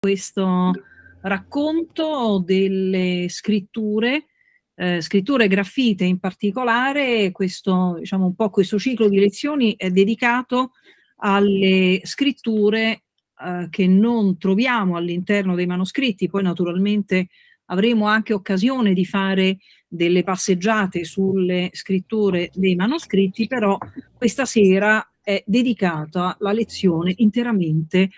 questo racconto delle scritture, eh, scritture graffite in particolare, questo, diciamo, un po' questo ciclo di lezioni è dedicato alle scritture eh, che non troviamo all'interno dei manoscritti, poi naturalmente avremo anche occasione di fare delle passeggiate sulle scritture dei manoscritti, però questa sera è dedicata la lezione interamente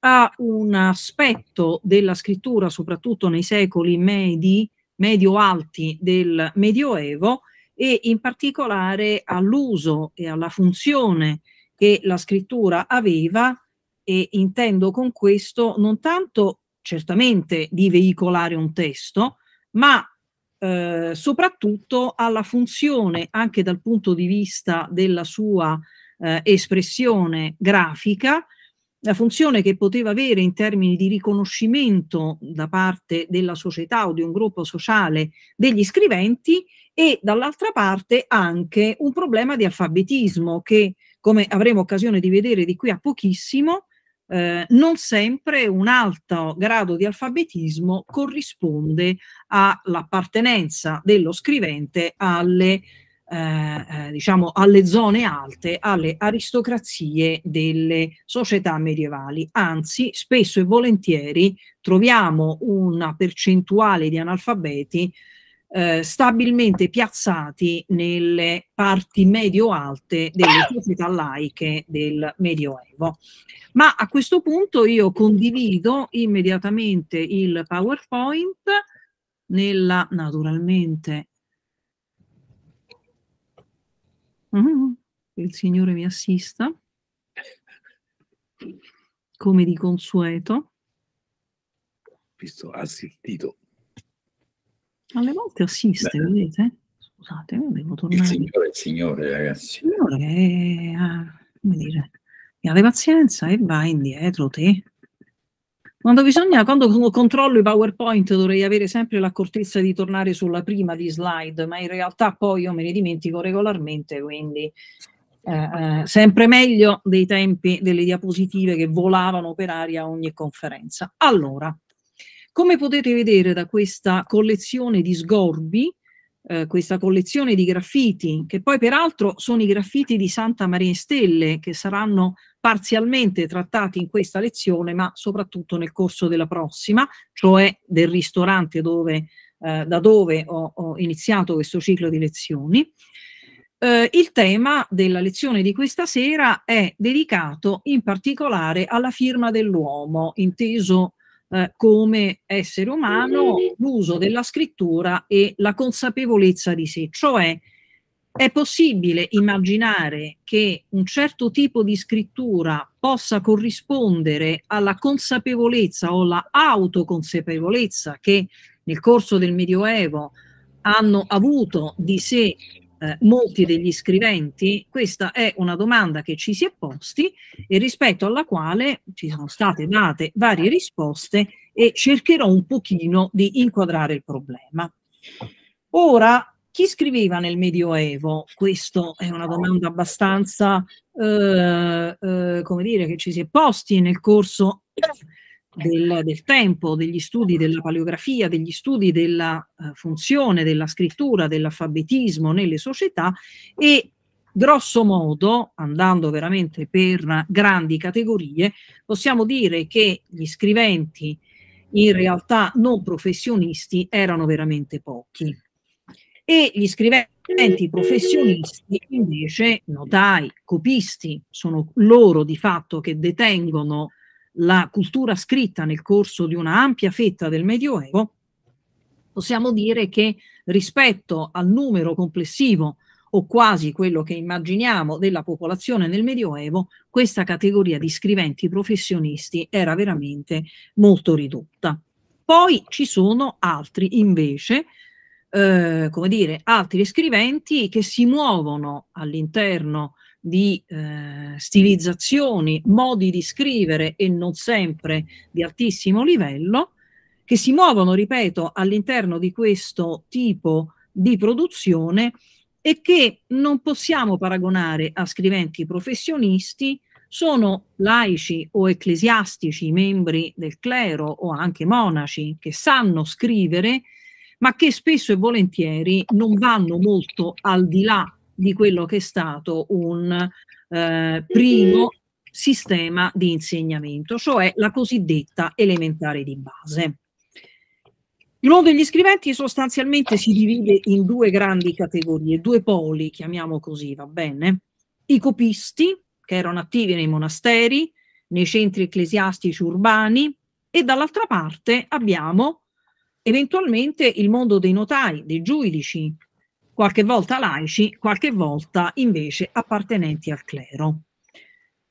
a un aspetto della scrittura, soprattutto nei secoli medi, medio-alti del Medioevo, e in particolare all'uso e alla funzione che la scrittura aveva, e intendo con questo non tanto certamente di veicolare un testo, ma eh, soprattutto alla funzione anche dal punto di vista della sua eh, espressione grafica la funzione che poteva avere in termini di riconoscimento da parte della società o di un gruppo sociale degli scriventi e dall'altra parte anche un problema di alfabetismo che, come avremo occasione di vedere di qui a pochissimo, eh, non sempre un alto grado di alfabetismo corrisponde all'appartenenza dello scrivente alle eh, eh, diciamo alle zone alte, alle aristocrazie delle società medievali. Anzi, spesso e volentieri troviamo una percentuale di analfabeti eh, stabilmente piazzati nelle parti medio-alte delle ah! società laiche del Medioevo. Ma a questo punto io condivido immediatamente il PowerPoint nella naturalmente Mm-hmm. Il Signore mi assista, come di consueto. Visto assistito. Alle volte assiste, Beh. vedete? Scusate, eh, devo tornare. Il Signore è il Signore, ragazzi. Il Signore è, ah, come dire, mi ha pazienza e va indietro te. Quando, bisogna, quando controllo i PowerPoint dovrei avere sempre l'accortezza di tornare sulla prima di slide, ma in realtà poi io me ne dimentico regolarmente, quindi eh, eh, sempre meglio dei tempi delle diapositive che volavano per aria ogni conferenza. Allora, come potete vedere da questa collezione di sgorbi, eh, questa collezione di graffiti, che poi peraltro sono i graffiti di Santa Maria in Stelle, che saranno parzialmente trattati in questa lezione, ma soprattutto nel corso della prossima, cioè del ristorante dove, eh, da dove ho, ho, iniziato questo ciclo di lezioni. Eh, il tema della lezione di questa sera è dedicato in particolare alla firma dell'uomo, inteso eh, come essere umano mm. l'uso della scrittura e la consapevolezza di sé. Cioè è possibile immaginare che un certo tipo di scrittura possa corrispondere alla consapevolezza o alla autoconsapevolezza che nel corso del Medioevo hanno avuto di sé eh, molti degli scriventi, questa è una domanda che ci si è posti e rispetto alla quale ci sono state date varie risposte e cercherò un pochino di inquadrare il problema. Ora, chi scriveva nel Medioevo? Questa è una domanda abbastanza, eh, eh, come dire, che ci si è posti nel corso Ecco. del, del, tempo, degli studi della paleografia, degli studi della uh, funzione della scrittura, dell'alfabetismo nelle società e grosso modo, andando veramente per grandi categorie, possiamo dire che gli scriventi in realtà non professionisti erano veramente pochi. E gli scriventi professionisti invece, notai, copisti, sono loro di fatto che detengono la cultura scritta nel corso di una ampia fetta del Medioevo, possiamo dire che rispetto al numero complessivo o quasi quello che immaginiamo della popolazione nel Medioevo, questa categoria di scriventi professionisti era veramente molto ridotta. Poi ci sono altri invece, eh, come dire, altri scriventi che si muovono all'interno di eh, stilizzazioni, modi di scrivere e non sempre di altissimo livello, che si muovono, ripeto, all'interno di questo tipo di produzione e che non possiamo paragonare a scriventi professionisti, sono laici o ecclesiastici, membri del clero o anche monaci che sanno scrivere, ma che spesso e volentieri non vanno molto al di là di quello che è stato un eh, mm-hmm. primo sistema di insegnamento, cioè la cosiddetta elementare di base. Il mondo degli scriventi sostanzialmente si divide in due grandi categorie, due poli, chiamiamo così, va bene? I copisti, che erano attivi nei monasteri, nei centri ecclesiastici urbani, e dall'altra parte abbiamo eventualmente il mondo dei notai, dei giudici, qualche volta laici, qualche volta invece appartenenti al clero.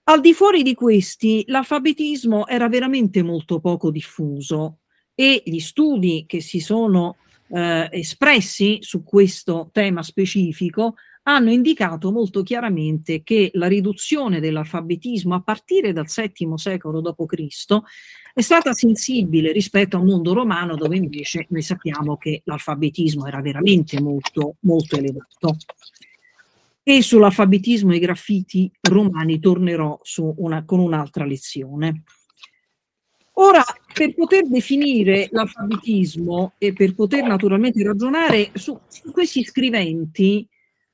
Al di fuori di questi, l'alfabetismo era veramente molto poco diffuso e gli studi che si sono eh, espressi su questo tema specifico hanno indicato molto chiaramente che la riduzione dell'alfabetismo a partire dal VII secolo d.C. è stata sensibile rispetto al mondo romano dove invece noi sappiamo che l'alfabetismo era veramente molto, molto elevato. E sull'alfabetismo e i graffiti romani tornerò una, con un'altra lezione. Ora, per poter definire l'alfabetismo e per poter naturalmente ragionare su, su questi scriventi,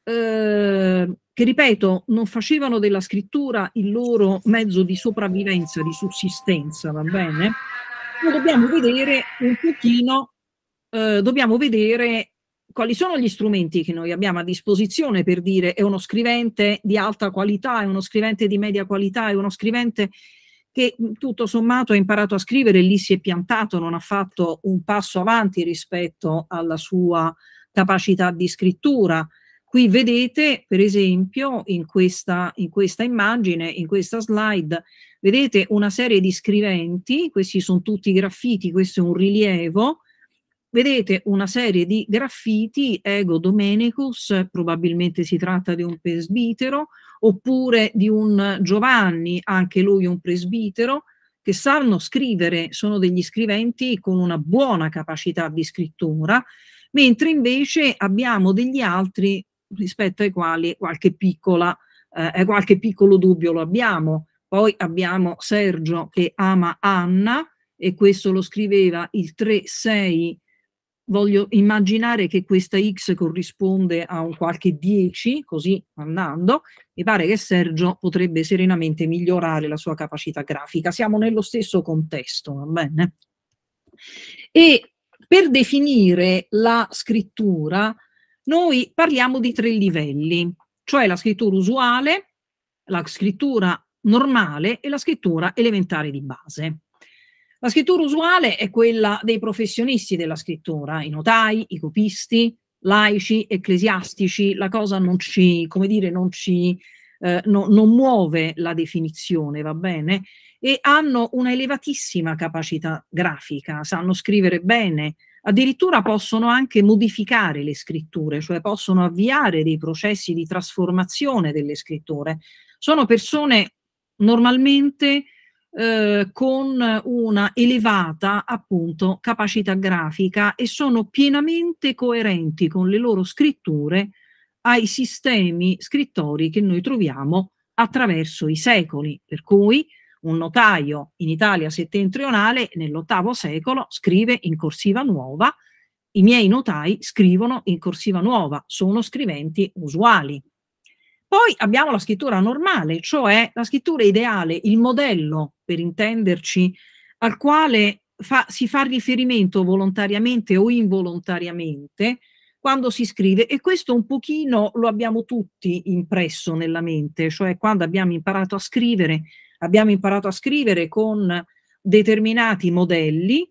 Ehm, che ripeto, non facevano della scrittura il loro mezzo di sopravvivenza, di sussistenza, va bene? Noi dobbiamo vedere un pochino, eh, dobbiamo vedere quali sono gli strumenti che noi abbiamo a disposizione per dire è uno scrivente di alta qualità, è uno scrivente di media qualità, è uno scrivente che tutto sommato ha imparato a scrivere, lì si è piantato, non ha fatto un passo avanti rispetto alla sua capacità di scrittura. Qui vedete, per esempio, in questa, in questa immagine, in questa slide, vedete una serie di scriventi, questi sono tutti graffiti, questo è un rilievo, vedete una serie di graffiti, Ego Domenicus, probabilmente si tratta di un presbitero, oppure di un Giovanni, anche lui un presbitero, che sanno scrivere, sono degli scriventi con una buona capacità di scrittura, mentre invece abbiamo degli altri rispetto ai quali qualche, piccola, eh, eh, qualche piccolo dubbio lo abbiamo. Poi abbiamo Sergio che ama Anna e questo lo scriveva il 3-6. Voglio immaginare che questa X corrisponde a un qualche 10, così andando. Mi pare che Sergio potrebbe serenamente migliorare la sua capacità grafica. Siamo nello stesso contesto, va bene? E per definire la scrittura noi parliamo di tre livelli, cioè la scrittura usuale, la scrittura normale e la scrittura elementare di base. La scrittura usuale è quella dei professionisti della scrittura, i notai, i copisti, laici, ecclesiastici, la cosa non ci, come dire, non ci eh, no, non muove la definizione, va bene? E hanno una elevatissima capacità grafica, sanno scrivere bene, addirittura possono anche modificare le scritture, cioè possono avviare dei processi di trasformazione delle scritture. Sono persone normalmente eh, con una elevata appunto capacità grafica e sono pienamente coerenti con le loro scritture ai sistemi scrittori che noi troviamo attraverso i secoli, per cui un notaio in Italia settentrionale nell'ottavo secolo scrive in corsiva nuova, i miei notai scrivono in corsiva nuova, sono scriventi usuali. Poi abbiamo la scrittura normale, cioè la scrittura ideale, il modello, per intenderci, al quale fa, si fa riferimento volontariamente o involontariamente quando si scrive e questo un pochino lo abbiamo tutti impresso nella mente, cioè quando abbiamo imparato a scrivere abbiamo imparato a scrivere con determinati modelli,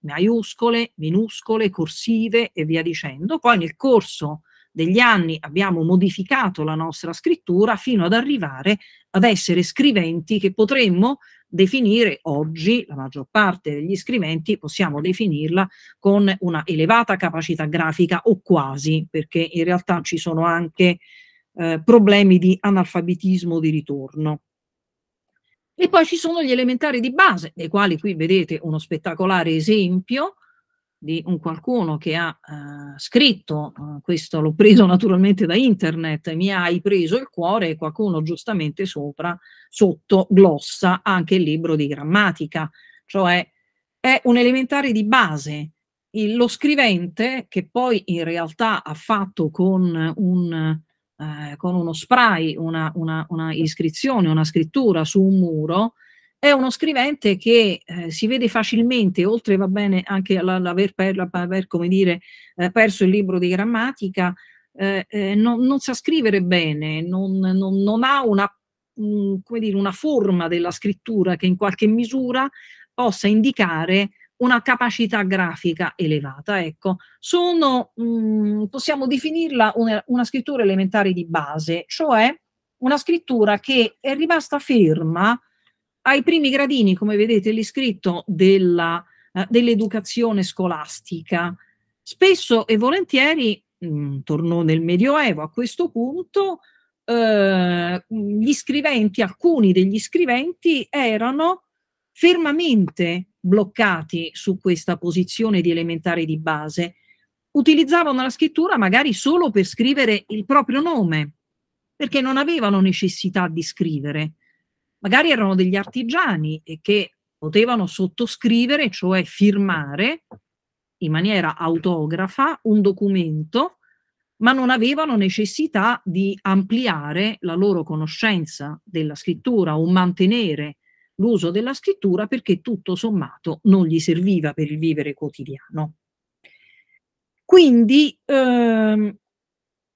maiuscole, minuscole, corsive e via dicendo. Poi nel corso degli anni abbiamo modificato la nostra scrittura fino ad arrivare ad essere scriventi che potremmo definire oggi, la maggior parte degli scriventi possiamo definirla con una elevata capacità grafica o quasi, perché in realtà ci sono anche eh, problemi di analfabetismo di ritorno. E poi ci sono gli elementari di base, dei quali qui vedete uno spettacolare esempio di un qualcuno che ha eh, scritto, eh, questo l'ho preso naturalmente da internet, mi hai preso il cuore qualcuno giustamente sopra, sotto, glossa anche il libro di grammatica, cioè è un elementare di base. Il, lo scrivente, che poi in realtà ha fatto con un eh, con uno spray una, una, una, iscrizione, una scrittura su un muro, è uno scrivente che eh, si vede facilmente, oltre va bene anche all'aver per, aver, come dire, eh, perso il libro di grammatica, eh, eh, non, non, sa scrivere bene, non, non, non ha una, un, dire, una forma della scrittura che in qualche misura possa indicare una capacità grafica elevata. Ecco, sono, mh, mm, possiamo definirla una, una scrittura elementare di base, cioè una scrittura che è rimasta ferma ai primi gradini, come vedete lì scritto, della, eh, dell'educazione scolastica. Spesso e volentieri, mh, mm, torno nel Medioevo a questo punto, eh, gli scriventi, alcuni degli scriventi erano fermamente bloccati su questa posizione di elementare di base, utilizzavano la scrittura magari solo per scrivere il proprio nome, perché non avevano necessità di scrivere. Magari erano degli artigiani e che potevano sottoscrivere, cioè firmare in maniera autografa un documento, ma non avevano necessità di ampliare la loro conoscenza della scrittura o mantenere l'uso della scrittura perché tutto sommato non gli serviva per il vivere quotidiano. Quindi ehm,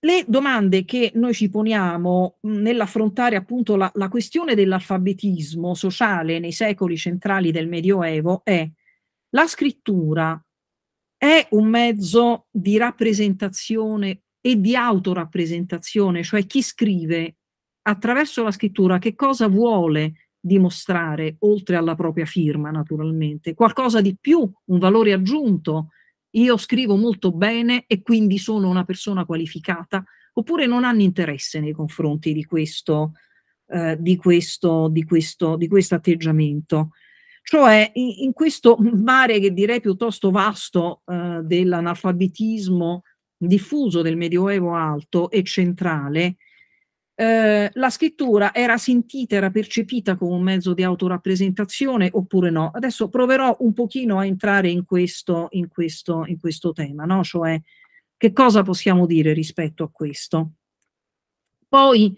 le domande che noi ci poniamo nell'affrontare appunto la, la questione dell'alfabetismo sociale nei secoli centrali del Medioevo è la scrittura è un mezzo di rappresentazione e di autorappresentazione, cioè chi scrive attraverso la scrittura che cosa vuole dimostrare, oltre alla propria firma naturalmente, qualcosa di più, un valore aggiunto. Io scrivo molto bene e quindi sono una persona qualificata, oppure non hanno interesse nei confronti di questo, eh, di questo, di questo, di questo atteggiamento. Cioè, in, in, questo mare che direi piuttosto vasto eh, dell'analfabetismo diffuso del Medioevo alto e centrale, eh, la scrittura era sentita, era percepita come un mezzo di autorappresentazione oppure no. Adesso proverò un pochino a entrare in questo, in questo, in questo tema, no? cioè che cosa possiamo dire rispetto a questo. Poi,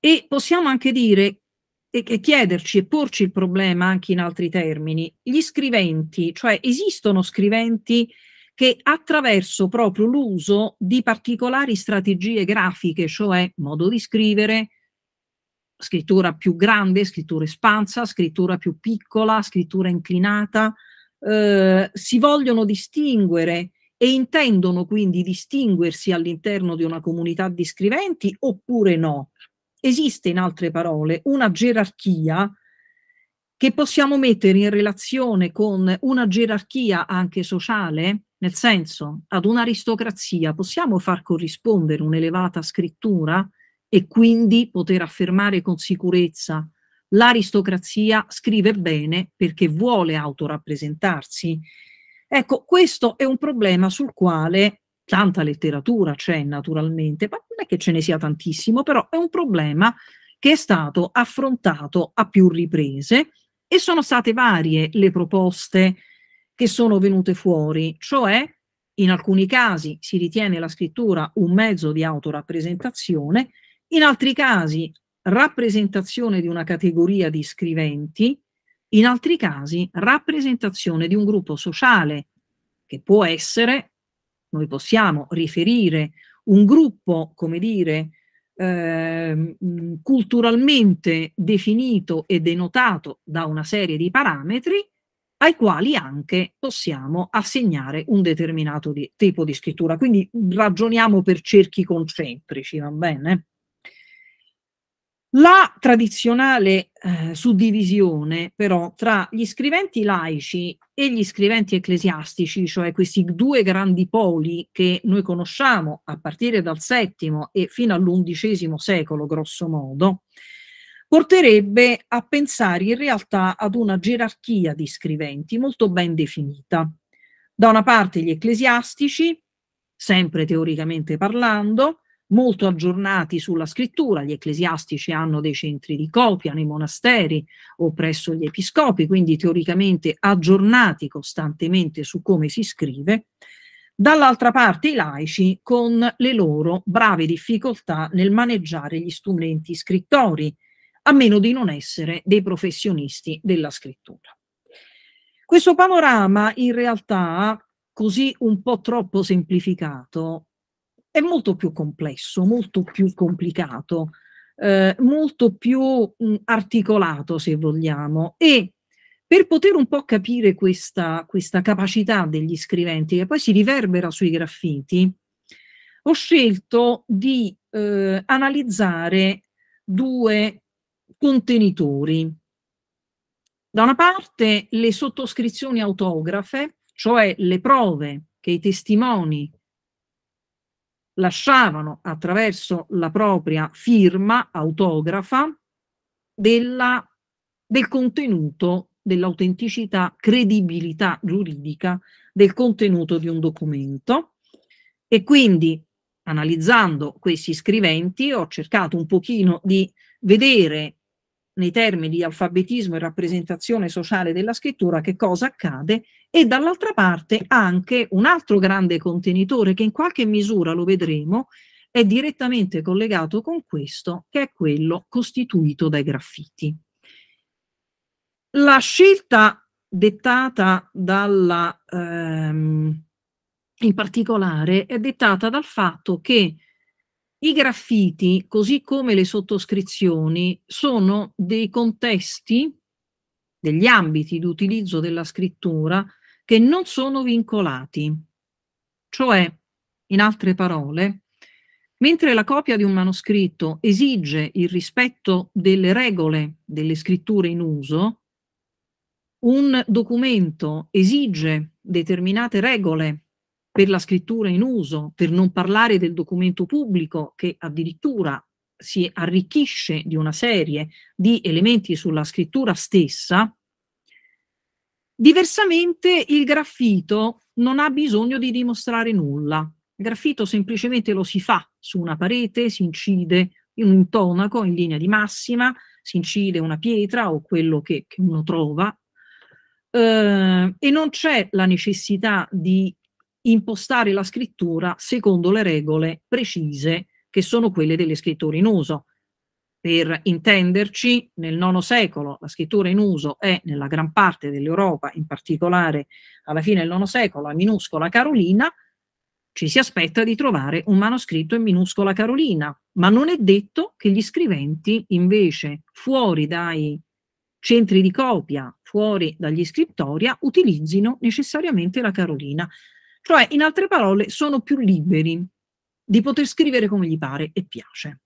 e possiamo anche dire e, e chiederci e porci il problema anche in altri termini, gli scriventi, cioè esistono scriventi che attraverso proprio l'uso di particolari strategie grafiche, cioè modo di scrivere, scrittura più grande, scrittura espansa, scrittura più piccola, scrittura inclinata, eh, si vogliono distinguere e intendono quindi distinguersi all'interno di una comunità di scriventi oppure no? Esiste, in altre parole, una gerarchia che possiamo mettere in relazione con una gerarchia anche sociale nel senso, ad un'aristocrazia possiamo far corrispondere un'elevata scrittura e quindi poter affermare con sicurezza l'aristocrazia scrive bene perché vuole autorappresentarsi. Ecco, questo è un problema sul quale tanta letteratura c'è naturalmente, ma non è che ce ne sia tantissimo, però è un problema che è stato affrontato a più riprese e sono state varie le proposte che sono venute fuori, cioè in alcuni casi si ritiene la scrittura un mezzo di autorappresentazione, in altri casi rappresentazione di una categoria di scriventi, in altri casi rappresentazione di un gruppo sociale, che può essere, noi possiamo riferire, un gruppo, come dire, eh, culturalmente definito e denotato da una serie di parametri, ai quali anche possiamo assegnare un determinato di, tipo di scrittura. Quindi ragioniamo per cerchi concentrici, va bene? La tradizionale eh, suddivisione però tra gli scriventi laici e gli scriventi ecclesiastici, cioè questi due grandi poli che noi conosciamo a partire dal VII e fino all'undicesimo secolo, grosso modo, porterebbe a pensare in realtà ad una gerarchia di scriventi molto ben definita. Da una parte gli ecclesiastici, sempre teoricamente parlando, molto aggiornati sulla scrittura, gli ecclesiastici hanno dei centri di copia nei monasteri o presso gli episcopi, quindi teoricamente aggiornati costantemente su come si scrive, dall'altra parte i laici con le loro brave difficoltà nel maneggiare gli strumenti scrittori, a meno di non essere dei professionisti della scrittura. Questo panorama in realtà, così un po' troppo semplificato, è molto più complesso, molto più complicato, eh, molto più mh, mm, articolato, se vogliamo, e per poter un po' capire questa, questa, capacità degli scriventi, che poi si riverbera sui graffiti, ho scelto di eh, analizzare due contenitori. Da una parte le sottoscrizioni autografe, cioè le prove che i testimoni lasciavano attraverso la propria firma autografa della, del contenuto, dell'autenticità, credibilità giuridica del contenuto di un documento. E quindi, analizzando questi scriventi, ho cercato un pochino di vedere nei termini di alfabetismo e rappresentazione sociale della scrittura che cosa accade e dall'altra parte anche un altro grande contenitore che in qualche misura lo vedremo è direttamente collegato con questo che è quello costituito dai graffiti. La scelta dettata dalla ehm, in particolare è dettata dal fatto che i graffiti, così come le sottoscrizioni, sono dei contesti, degli ambiti di utilizzo della scrittura che non sono vincolati. Cioè, in altre parole, mentre la copia di un manoscritto esige il rispetto delle regole delle scritture in uso, un documento esige determinate regole per la scrittura in uso, per non parlare del documento pubblico che addirittura si arricchisce di una serie di elementi sulla scrittura stessa, diversamente il graffito non ha bisogno di dimostrare nulla. Il graffito semplicemente lo si fa su una parete, si incide in un intonaco in linea di massima, si incide una pietra o quello che, che uno trova eh, e non c'è la necessità di impostare la scrittura secondo le regole precise che sono quelle delle scritture in uso. Per intenderci, nel IX secolo la scrittura in uso è nella gran parte dell'Europa, in particolare alla fine del IX secolo, la minuscola Carolina, ci si aspetta di trovare un manoscritto in minuscola Carolina, ma non è detto che gli scriventi invece fuori dai centri di copia, fuori dagli scrittoria, utilizzino necessariamente la Carolina. Cioè, in altre parole, sono più liberi di poter scrivere come gli pare e piace.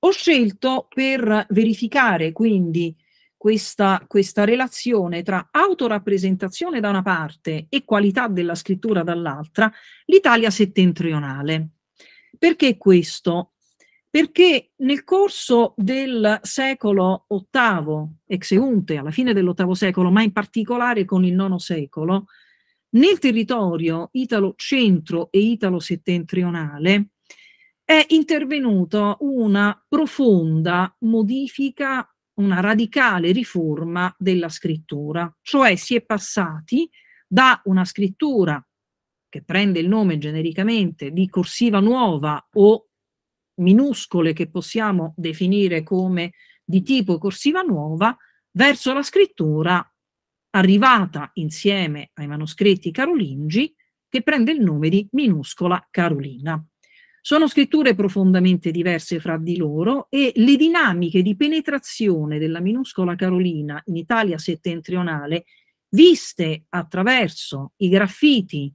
Ho scelto per verificare quindi questa, questa relazione tra autorappresentazione da una parte e qualità della scrittura dall'altra, l'Italia settentrionale. Perché questo? perché nel corso del secolo VIII, ex unte, alla fine dell'VIII secolo, ma in particolare con il IX secolo, nel territorio italo-centro e italo-settentrionale è intervenuta una profonda modifica, una radicale riforma della scrittura, cioè si è passati da una scrittura che prende il nome genericamente di corsiva nuova o minuscole che possiamo definire come di tipo corsiva nuova, verso la scrittura arrivata insieme ai manoscritti carolingi, che prende il nome di Minuscola Carolina. Sono scritture profondamente diverse fra di loro e le dinamiche di penetrazione della minuscola Carolina in Italia settentrionale, viste attraverso i graffiti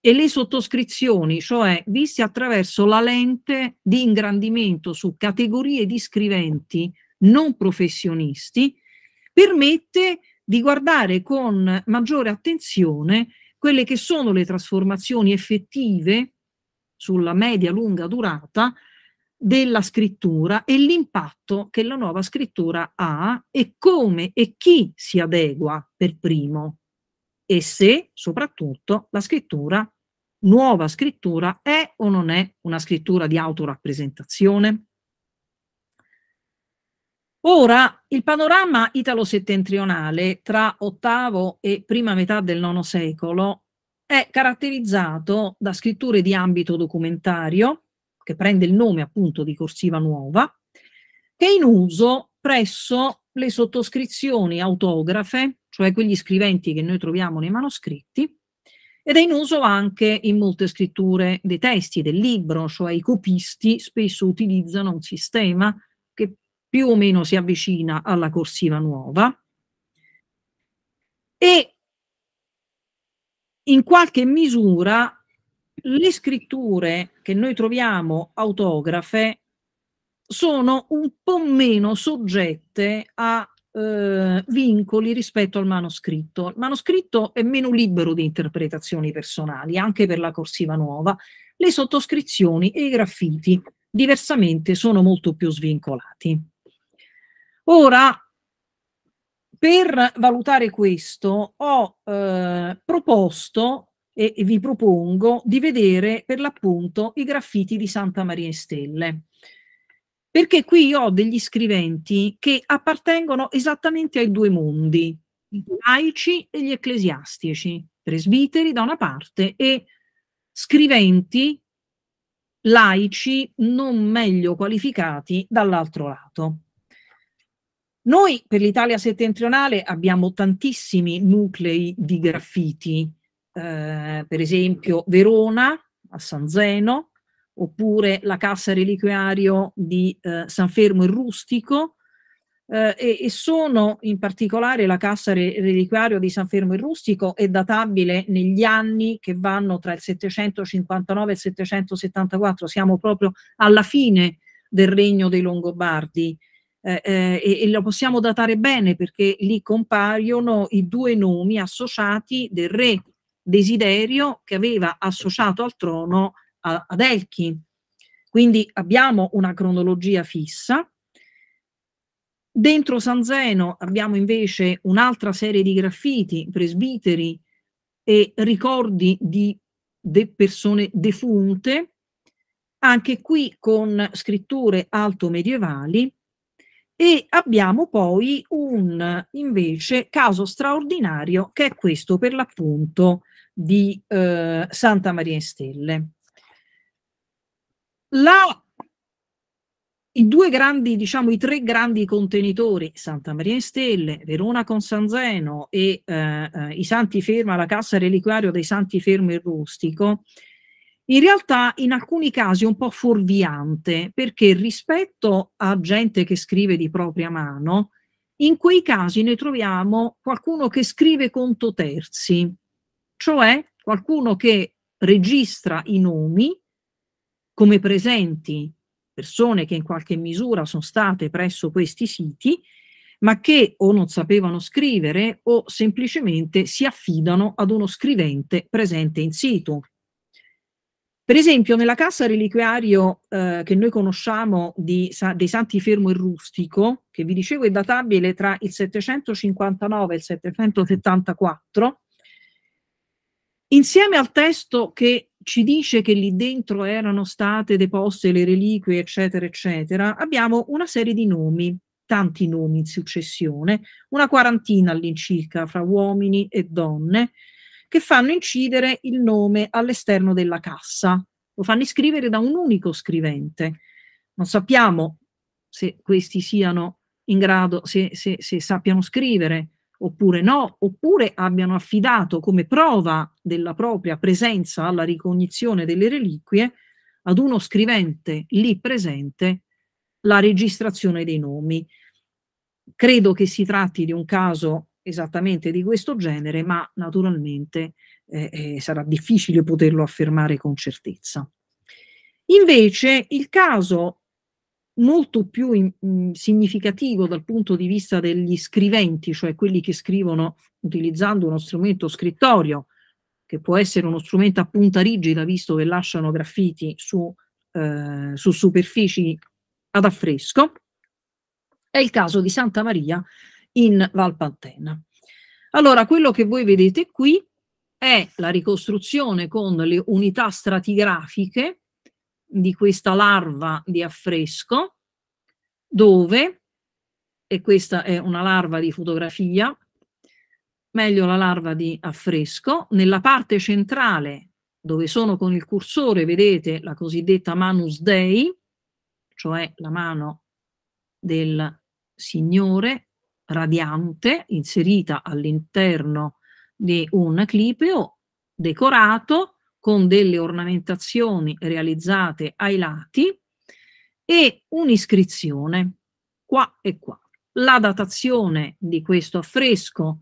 e le sottoscrizioni, cioè viste attraverso la lente di ingrandimento su categorie di scriventi non professionisti, permette di guardare con maggiore attenzione quelle che sono le trasformazioni effettive sulla media lunga durata della scrittura e l'impatto che la nuova scrittura ha e come e chi si adegua per primo e se soprattutto la scrittura, nuova scrittura, è o non è una scrittura di autorappresentazione. Ora, il panorama italo-settentrionale tra ottavo e prima metà del IX secolo è caratterizzato da scritture di ambito documentario, che prende il nome appunto di Corsiva Nuova, che è in uso presso le sottoscrizioni autografe, cioè quegli scriventi che noi troviamo nei manoscritti, ed è in uso anche in molte scritture dei testi del libro, cioè i copisti spesso utilizzano un sistema più o meno si avvicina alla corsiva nuova e in qualche misura le scritture che noi troviamo autografe sono un po' meno soggette a eh, vincoli rispetto al manoscritto. Il manoscritto è meno libero di interpretazioni personali, anche per la corsiva nuova. Le sottoscrizioni e i graffiti diversamente sono molto più svincolati. Ora, per valutare questo, ho eh, proposto e, e vi propongo di vedere per l'appunto i graffiti di Santa Maria e Stelle perché qui ho degli scriventi che appartengono esattamente ai due mondi, i laici e gli ecclesiastici, presbiteri da una parte e scriventi laici non meglio qualificati dall'altro lato. Noi per l'Italia settentrionale abbiamo tantissimi nuclei di graffiti, eh, per esempio Verona a San Zeno, oppure la Cassa Reliquiario di eh, San Fermo il Rustico, eh, e, e, sono in particolare la Cassa Re Reliquiario di San Fermo il Rustico è databile negli anni che vanno tra il 759 e il 774, siamo proprio alla fine del regno dei Longobardi eh, eh, e, lo possiamo datare bene perché lì compaiono i due nomi associati del re Desiderio che aveva associato al trono a, ad Elchi. Quindi abbiamo una cronologia fissa. Dentro San Zeno abbiamo invece un'altra serie di graffiti, presbiteri e ricordi di de persone defunte, anche qui con scritture alto medievali e abbiamo poi un invece caso straordinario che è questo per l'appunto di eh, Santa Maria in Stelle. La, I due grandi, diciamo, i tre grandi contenitori, Santa Maria in Stelle, Verona con San Zeno e eh, eh, i Santi Ferma, la Cassa Reliquario dei Santi Fermo e Rustico, in realtà in alcuni casi è un po' fuorviante, perché rispetto a gente che scrive di propria mano, in quei casi ne troviamo qualcuno che scrive conto terzi, cioè qualcuno che registra i nomi come presenti persone che in qualche misura sono state presso questi siti, ma che o non sapevano scrivere o semplicemente si affidano ad uno scrivente presente in situ. Per esempio, nella cassa reliquiario eh, che noi conosciamo di, sa, dei Santi Fermo e Rustico, che vi dicevo è databile tra il 759 e il 774, insieme al testo che ci dice che lì dentro erano state deposte le reliquie, eccetera, eccetera, abbiamo una serie di nomi, tanti nomi in successione, una quarantina all'incirca fra uomini e donne, che fanno incidere il nome all'esterno della cassa. Lo fanno iscrivere da un unico scrivente. Non sappiamo se questi siano in grado, se, se, se sappiano scrivere oppure no, oppure abbiano affidato come prova della propria presenza alla ricognizione delle reliquie ad uno scrivente lì presente la registrazione dei nomi. Credo che si tratti di un caso esattamente di questo genere, ma naturalmente eh, eh, sarà difficile poterlo affermare con certezza. Invece il caso molto più in, mh, mm, significativo dal punto di vista degli scriventi, cioè quelli che scrivono utilizzando uno strumento scrittorio, che può essere uno strumento a punta rigida, visto che lasciano graffiti su, eh, su superfici ad affresco, è il caso di Santa Maria in Valpantena. Allora, quello che voi vedete qui è la ricostruzione con le unità stratigrafiche di questa larva di affresco, dove, e questa è una larva di fotografia, meglio la larva di affresco, nella parte centrale dove sono con il cursore, vedete la cosiddetta manus dei, cioè la mano del Signore, radiante inserita all'interno di un clipeo decorato con delle ornamentazioni realizzate ai lati e un'iscrizione qua e qua. La datazione di questo affresco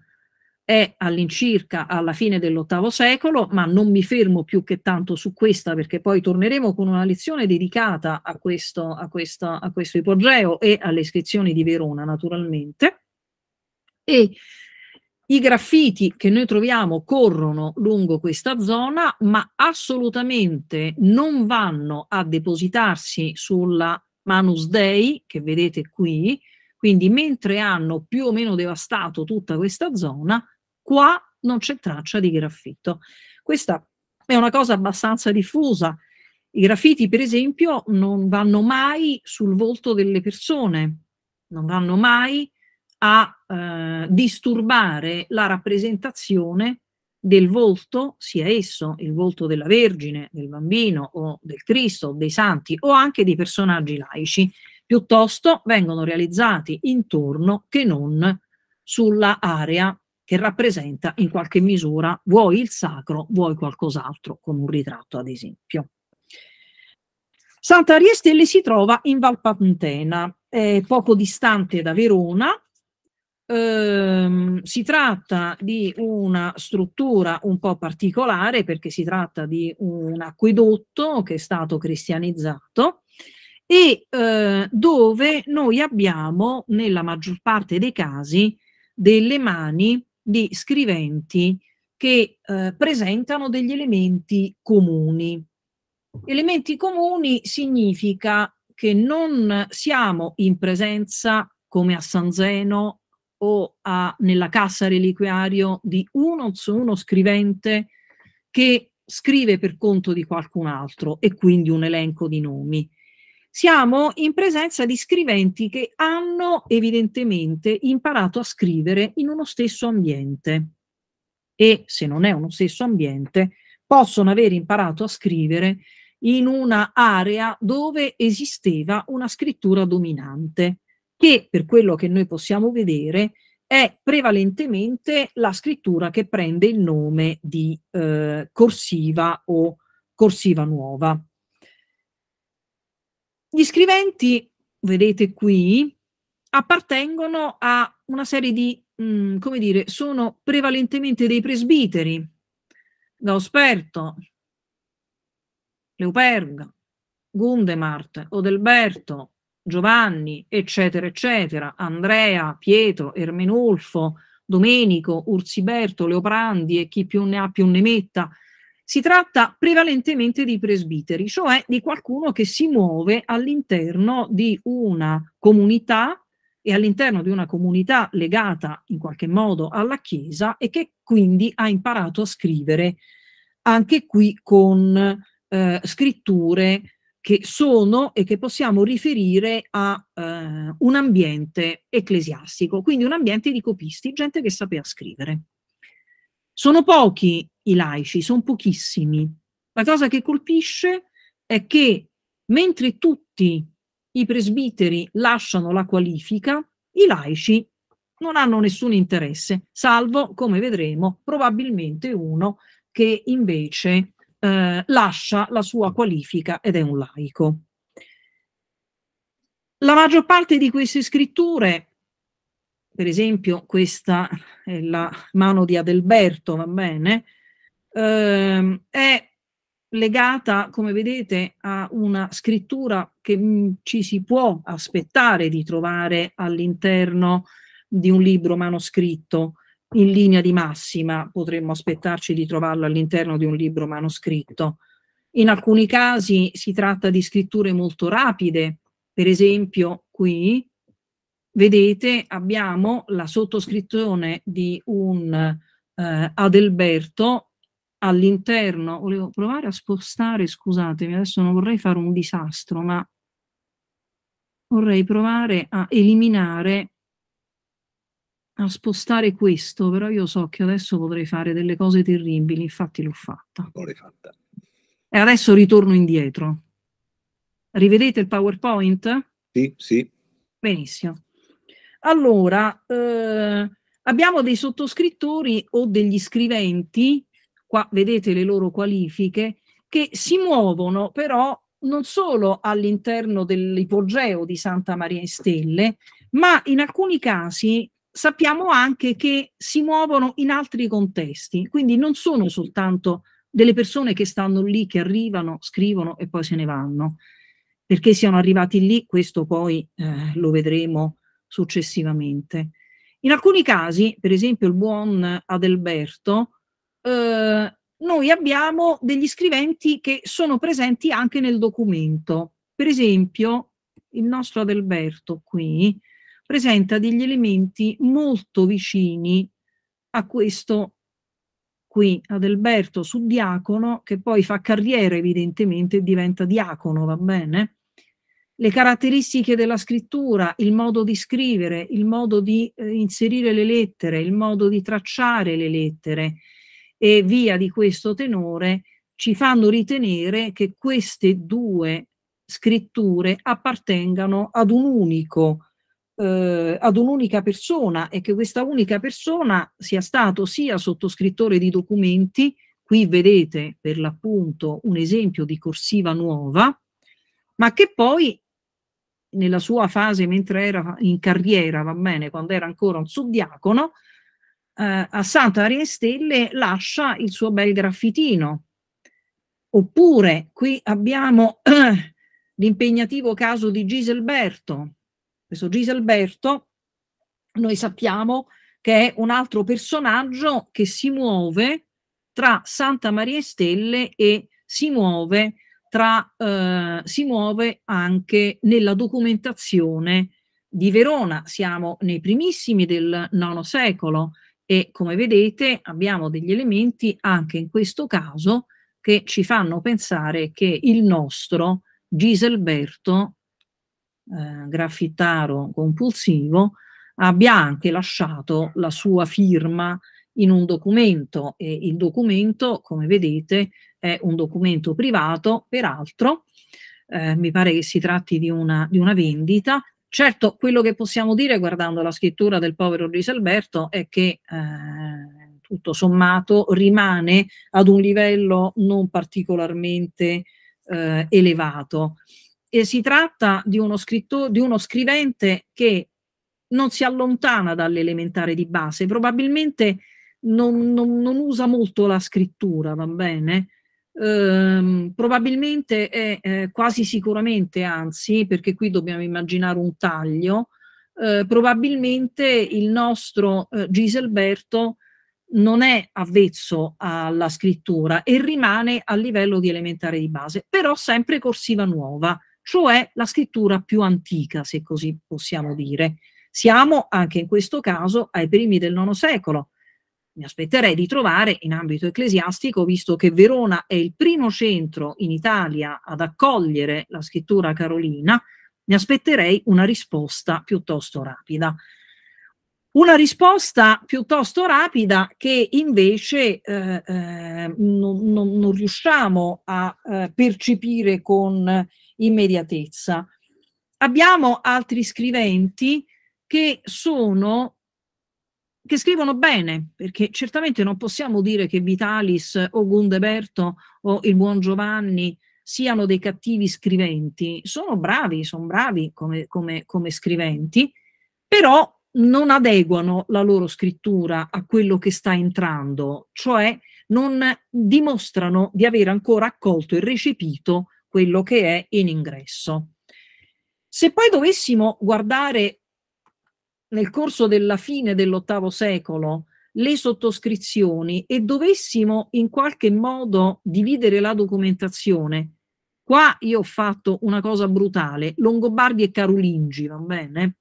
è all'incirca alla fine dell'VIII secolo, ma non mi fermo più che tanto su questa perché poi torneremo con una lezione dedicata a questo, a questo, a questo ipogeo e alle iscrizioni di Verona naturalmente e i graffiti che noi troviamo corrono lungo questa zona, ma assolutamente non vanno a depositarsi sulla Manus Dei, che vedete qui, quindi mentre hanno più o meno devastato tutta questa zona, qua non c'è traccia di graffito. Questa è una cosa abbastanza diffusa. I graffiti, per esempio, non vanno mai sul volto delle persone, non vanno mai a eh, disturbare la rappresentazione del volto, sia esso il volto della Vergine, del bambino o del Cristo, dei santi o anche di personaggi laici, piuttosto vengono realizzati intorno che non sulla area che rappresenta in qualche misura vuoi il sacro, vuoi qualcos'altro, come un ritratto ad esempio. Santa Ariestelle si trova in Valpantena, eh, poco distante da Verona, Ehm, si tratta di una struttura un po' particolare perché si tratta di un acquedotto che è stato cristianizzato e eh, dove noi abbiamo nella maggior parte dei casi delle mani di scriventi che eh, presentano degli elementi comuni. Elementi comuni significa che non siamo in presenza, come a San Zeno, o a, nella cassa reliquiario di uno su uno scrivente che scrive per conto di qualcun altro e quindi un elenco di nomi. Siamo in presenza di scriventi che hanno evidentemente imparato a scrivere in uno stesso ambiente e se non è uno stesso ambiente possono aver imparato a scrivere in un'area dove esisteva una scrittura dominante che per quello che noi possiamo vedere è prevalentemente la scrittura che prende il nome di eh, corsiva o corsiva nuova. Gli scriventi, vedete qui, appartengono a una serie di, mh, mm, come dire, sono prevalentemente dei presbiteri, Gausperto, Leuperga, Gundemart, Odelberto, Giovanni, eccetera, eccetera, Andrea, Pietro, Ermenolfo, Domenico, Ursiberto, Leoprandi e chi più ne ha più ne metta. Si tratta prevalentemente di presbiteri, cioè di qualcuno che si muove all'interno di una comunità e all'interno di una comunità legata in qualche modo alla Chiesa e che quindi ha imparato a scrivere anche qui con eh, scritture che sono e che possiamo riferire a eh, un ambiente ecclesiastico, quindi un ambiente di copisti, gente che sapeva scrivere. Sono pochi i laici, sono pochissimi. La cosa che colpisce è che mentre tutti i presbiteri lasciano la qualifica, i laici non hanno nessun interesse, salvo, come vedremo, probabilmente uno che invece eh, lascia la sua qualifica ed è un laico. La maggior parte di queste scritture, per esempio questa è la mano di Adelberto, va bene, eh, è legata, come vedete, a una scrittura che mh, mm, ci si può aspettare di trovare all'interno di un libro manoscritto, in linea di massima potremmo aspettarci di trovarlo all'interno di un libro manoscritto. In alcuni casi si tratta di scritture molto rapide, per esempio qui vedete abbiamo la sottoscrizione di un eh, Adelberto all'interno, volevo provare a spostare, scusatemi, adesso non vorrei fare un disastro, ma vorrei provare a eliminare a spostare questo, però io so che adesso potrei fare delle cose terribili, infatti l'ho fatta. fatta. E adesso ritorno indietro. Rivedete il PowerPoint? Sì, sì. Benissimo. Allora, eh, abbiamo dei sottoscrittori o degli scriventi, qua vedete le loro qualifiche, che si muovono però non solo all'interno dell'ipogeo di Santa Maria in Stelle, ma in alcuni casi sappiamo anche che si muovono in altri contesti, quindi non sono soltanto delle persone che stanno lì, che arrivano, scrivono e poi se ne vanno. Perché siano arrivati lì, questo poi eh, lo vedremo successivamente. In alcuni casi, per esempio il buon Adelberto, eh, noi abbiamo degli scriventi che sono presenti anche nel documento. Per esempio, il nostro Adelberto qui, presenta degli elementi molto vicini a questo qui, Adelberto Subdiacono, che poi fa carriera evidentemente e diventa diacono, va bene? Le caratteristiche della scrittura, il modo di scrivere, il modo di eh, inserire le lettere, il modo di tracciare le lettere e via di questo tenore ci fanno ritenere che queste due scritture appartengano ad un unico eh, ad un'unica persona e che questa unica persona sia stato sia sottoscrittore di documenti, qui vedete per l'appunto un esempio di corsiva nuova, ma che poi nella sua fase mentre era in carriera, va bene, quando era ancora un subdiacono, eh, a Santa Maria Stelle lascia il suo bel graffitino. Oppure qui abbiamo l'impegnativo caso di Giselberto, questo Giselberto, noi sappiamo che è un altro personaggio che si muove tra Santa Maria Stelle e si muove, tra, eh, si muove anche nella documentazione di Verona. Siamo nei primissimi del IX secolo e come vedete abbiamo degli elementi anche in questo caso che ci fanno pensare che il nostro Giselberto eh, graffitaro compulsivo, abbia anche lasciato la sua firma in un documento e il documento, come vedete, è un documento privato, peraltro eh, mi pare che si tratti di una, di una vendita. Certo, quello che possiamo dire guardando la scrittura del povero Risalberto è che eh, tutto sommato rimane ad un livello non particolarmente eh, elevato e si tratta di uno, scrittore, di uno scrivente che non si allontana dall'elementare di base, probabilmente non, non, non, usa molto la scrittura, va bene? Ehm, probabilmente è eh, quasi sicuramente, anzi, perché qui dobbiamo immaginare un taglio, eh, probabilmente il nostro eh, Giselberto non è avvezzo alla scrittura e rimane a livello di elementare di base, però sempre corsiva nuova cioè la scrittura più antica, se così possiamo dire. Siamo anche in questo caso ai primi del IX secolo. Mi aspetterei di trovare in ambito ecclesiastico, visto che Verona è il primo centro in Italia ad accogliere la scrittura carolina, mi aspetterei una risposta piuttosto rapida. Una risposta piuttosto rapida che invece eh, eh, non, non, non, riusciamo a eh, percepire con immediatezza. Abbiamo altri scriventi che sono che scrivono bene, perché certamente non possiamo dire che Vitalis o Gundeberto o il buon Giovanni siano dei cattivi scriventi, sono bravi, sono bravi come, come, come scriventi, però non adeguano la loro scrittura a quello che sta entrando, cioè non dimostrano di aver ancora accolto e recepito quello che è in ingresso. Se poi dovessimo guardare nel corso della fine dell'ottavo secolo le sottoscrizioni e dovessimo in qualche modo dividere la documentazione, qua io ho fatto una cosa brutale, Longobardi e Carolingi, va bene?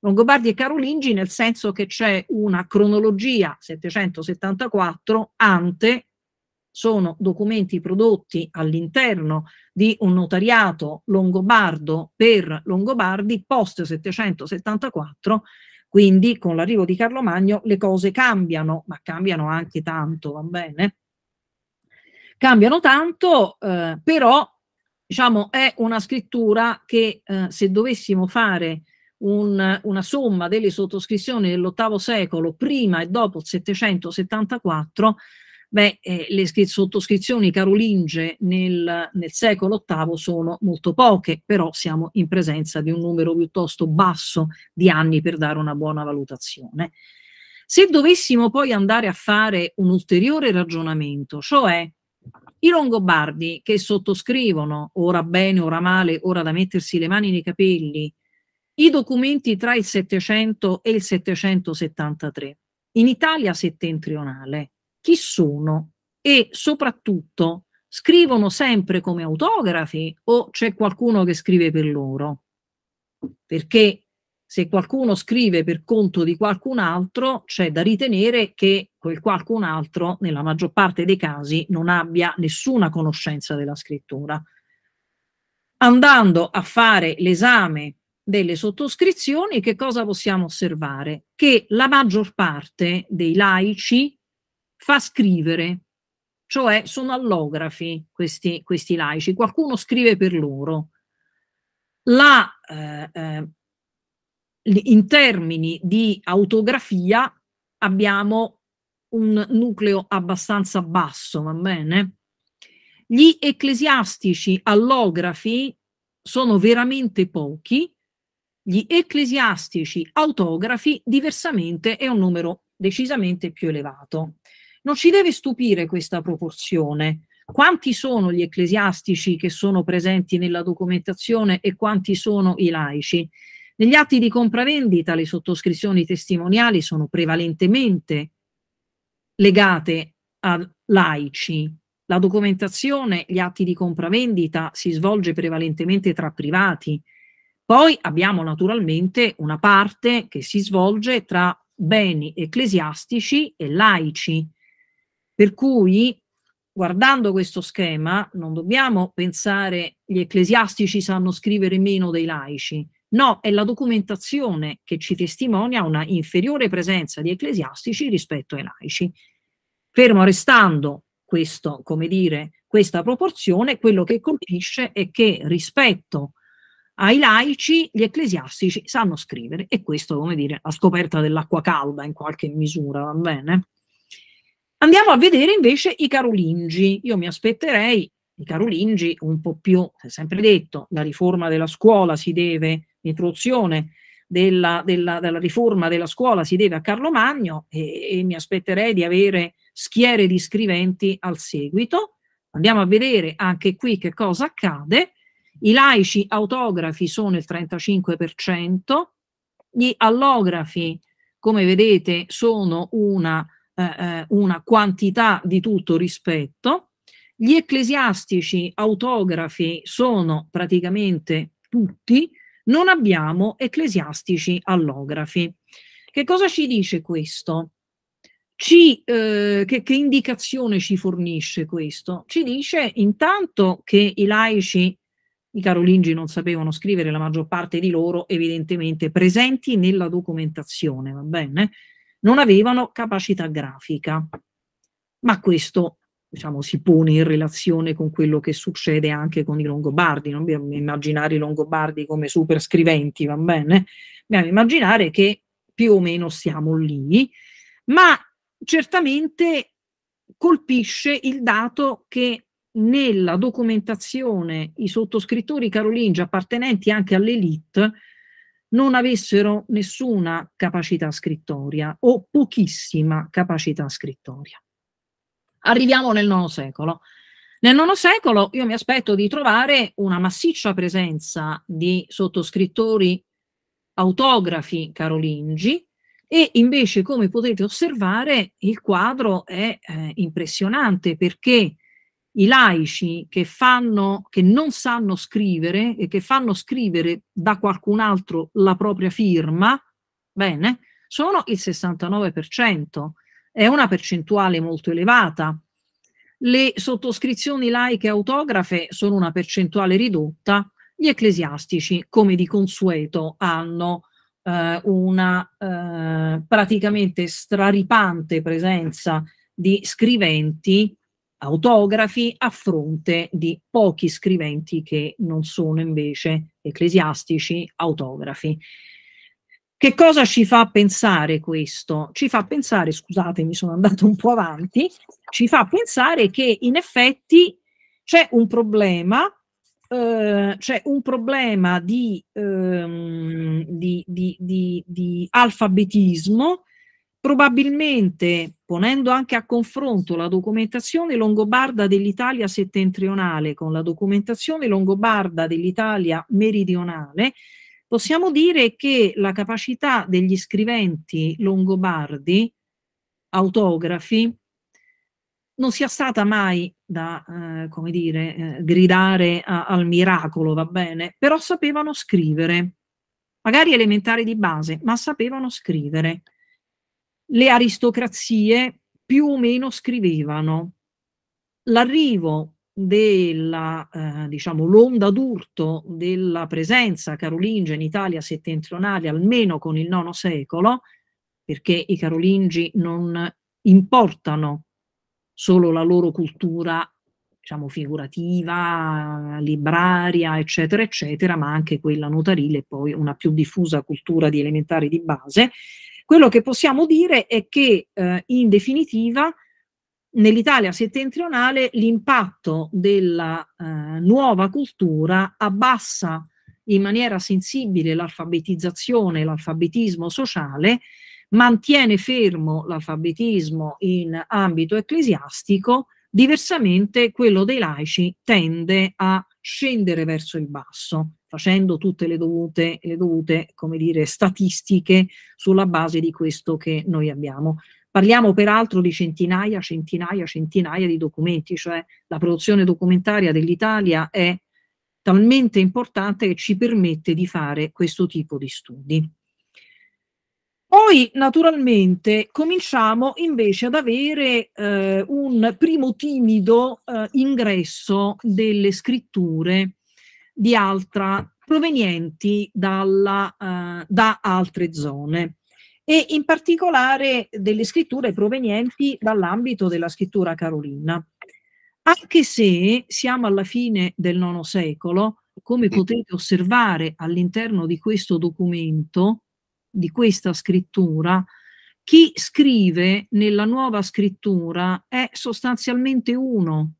Longobardi e Carolingi nel senso che c'è una cronologia 774 ante sono documenti prodotti all'interno di un notariato longobardo per Longobardi post 774, quindi con l'arrivo di Carlo Magno le cose cambiano, ma cambiano anche tanto, va bene? Cambiano tanto, eh, però diciamo è una scrittura che eh, se dovessimo fare un, una somma delle sottoscrizioni dell'ottavo secolo prima e dopo il 774 Beh, eh, le sottoscrizioni carolinge nel, nel secolo VIII sono molto poche, però siamo in presenza di un numero piuttosto basso di anni per dare una buona valutazione. Se dovessimo poi andare a fare un ulteriore ragionamento, cioè i longobardi che sottoscrivono, ora bene, ora male, ora da mettersi le mani nei capelli, i documenti tra il 700 e il 773, in Italia settentrionale, chi sono e soprattutto scrivono sempre come autografi o c'è qualcuno che scrive per loro? Perché se qualcuno scrive per conto di qualcun altro, c'è da ritenere che quel qualcun altro, nella maggior parte dei casi, non abbia nessuna conoscenza della scrittura. Andando a fare l'esame delle sottoscrizioni, che cosa possiamo osservare? Che la maggior parte dei laici fa scrivere, cioè sono allografi questi, questi laici, qualcuno scrive per loro. La, eh, eh, in termini di autografia abbiamo un nucleo abbastanza basso, va bene? Gli ecclesiastici allografi sono veramente pochi, gli ecclesiastici autografi diversamente è un numero decisamente più elevato non ci deve stupire questa proporzione. Quanti sono gli ecclesiastici che sono presenti nella documentazione e quanti sono i laici? Negli atti di compravendita le sottoscrizioni testimoniali sono prevalentemente legate a laici. La documentazione, gli atti di compravendita si svolge prevalentemente tra privati. Poi abbiamo naturalmente una parte che si svolge tra beni ecclesiastici e laici. Per cui, guardando questo schema, non dobbiamo pensare gli ecclesiastici sanno scrivere meno dei laici. No, è la documentazione che ci testimonia una inferiore presenza di ecclesiastici rispetto ai laici. Fermo restando questo, come dire, questa proporzione, quello che colpisce è che rispetto ai laici gli ecclesiastici sanno scrivere e questo, come dire, la scoperta dell'acqua calda in qualche misura, va bene? Andiamo a vedere invece i carolingi. Io mi aspetterei i carolingi un po' più, si è sempre detto, la riforma della scuola si deve, l'introduzione della, della, della riforma della scuola si deve a Carlo Magno e, e mi aspetterei di avere schiere di scriventi al seguito. Andiamo a vedere anche qui che cosa accade. I laici autografi sono il 35%, gli allografi, come vedete, sono una eh, eh, una quantità di tutto rispetto. Gli ecclesiastici autografi sono praticamente tutti, non abbiamo ecclesiastici allografi. Che cosa ci dice questo? Ci, eh, che, che indicazione ci fornisce questo? Ci dice intanto che i laici i carolingi non sapevano scrivere, la maggior parte di loro evidentemente presenti nella documentazione, va bene? non avevano capacità grafica. Ma questo diciamo, si pone in relazione con quello che succede anche con i Longobardi. Non dobbiamo immaginare i Longobardi come super scriventi, va bene? Dobbiamo immaginare che più o meno siamo lì, ma certamente colpisce il dato che nella documentazione i sottoscrittori carolingi appartenenti anche all'elite non avessero nessuna capacità scrittoria o pochissima capacità scrittoria. Arriviamo nel IX secolo. Nel IX secolo io mi aspetto di trovare una massiccia presenza di sottoscrittori autografi carolingi e invece come potete osservare il quadro è eh, impressionante perché i laici che, fanno, che non sanno scrivere e che fanno scrivere da qualcun altro la propria firma, bene, sono il 69%, è una percentuale molto elevata. Le sottoscrizioni laiche autografe sono una percentuale ridotta, gli ecclesiastici, come di consueto, hanno eh, una eh, praticamente straripante presenza di scriventi autografi a fronte di pochi scriventi che non sono invece ecclesiastici autografi. Che cosa ci fa pensare questo? Ci fa pensare, scusate, mi sono andato un po' avanti, ci fa pensare che in effetti c'è un problema, eh, c'è un problema di, ehm, di, di, di alfabetismo Probabilmente, ponendo anche a confronto la documentazione longobarda dell'Italia settentrionale con la documentazione longobarda dell'Italia meridionale, possiamo dire che la capacità degli scriventi longobardi, autografi, non sia stata mai da, eh, come dire, eh, gridare a, al miracolo, va bene, però sapevano scrivere, magari elementari di base, ma sapevano scrivere le aristocrazie più o meno scrivevano. L'arrivo della, eh, diciamo, l'onda d'urto della presenza carolingia in Italia settentrionale, almeno con il IX secolo, perché i carolingi non importano solo la loro cultura diciamo, figurativa, libraria, eccetera, eccetera, ma anche quella notarile, poi una più diffusa cultura di elementari di base, quello che possiamo dire è che eh, in definitiva nell'Italia settentrionale l'impatto della eh, nuova cultura abbassa in maniera sensibile l'alfabetizzazione, l'alfabetismo sociale, mantiene fermo l'alfabetismo in ambito ecclesiastico, diversamente quello dei laici tende a scendere verso il basso, facendo tutte le dovute, le dovute come dire, statistiche sulla base di questo che noi abbiamo. Parliamo peraltro di centinaia, centinaia, centinaia di documenti, cioè la produzione documentaria dell'Italia è talmente importante che ci permette di fare questo tipo di studi. Poi naturalmente cominciamo invece ad avere eh, un primo timido eh, ingresso delle scritture di altra provenienti dalla, eh, da altre zone e in particolare delle scritture provenienti dall'ambito della scrittura carolina. Anche se siamo alla fine del IX secolo, come potete osservare all'interno di questo documento, di questa scrittura, chi scrive nella nuova scrittura è sostanzialmente uno.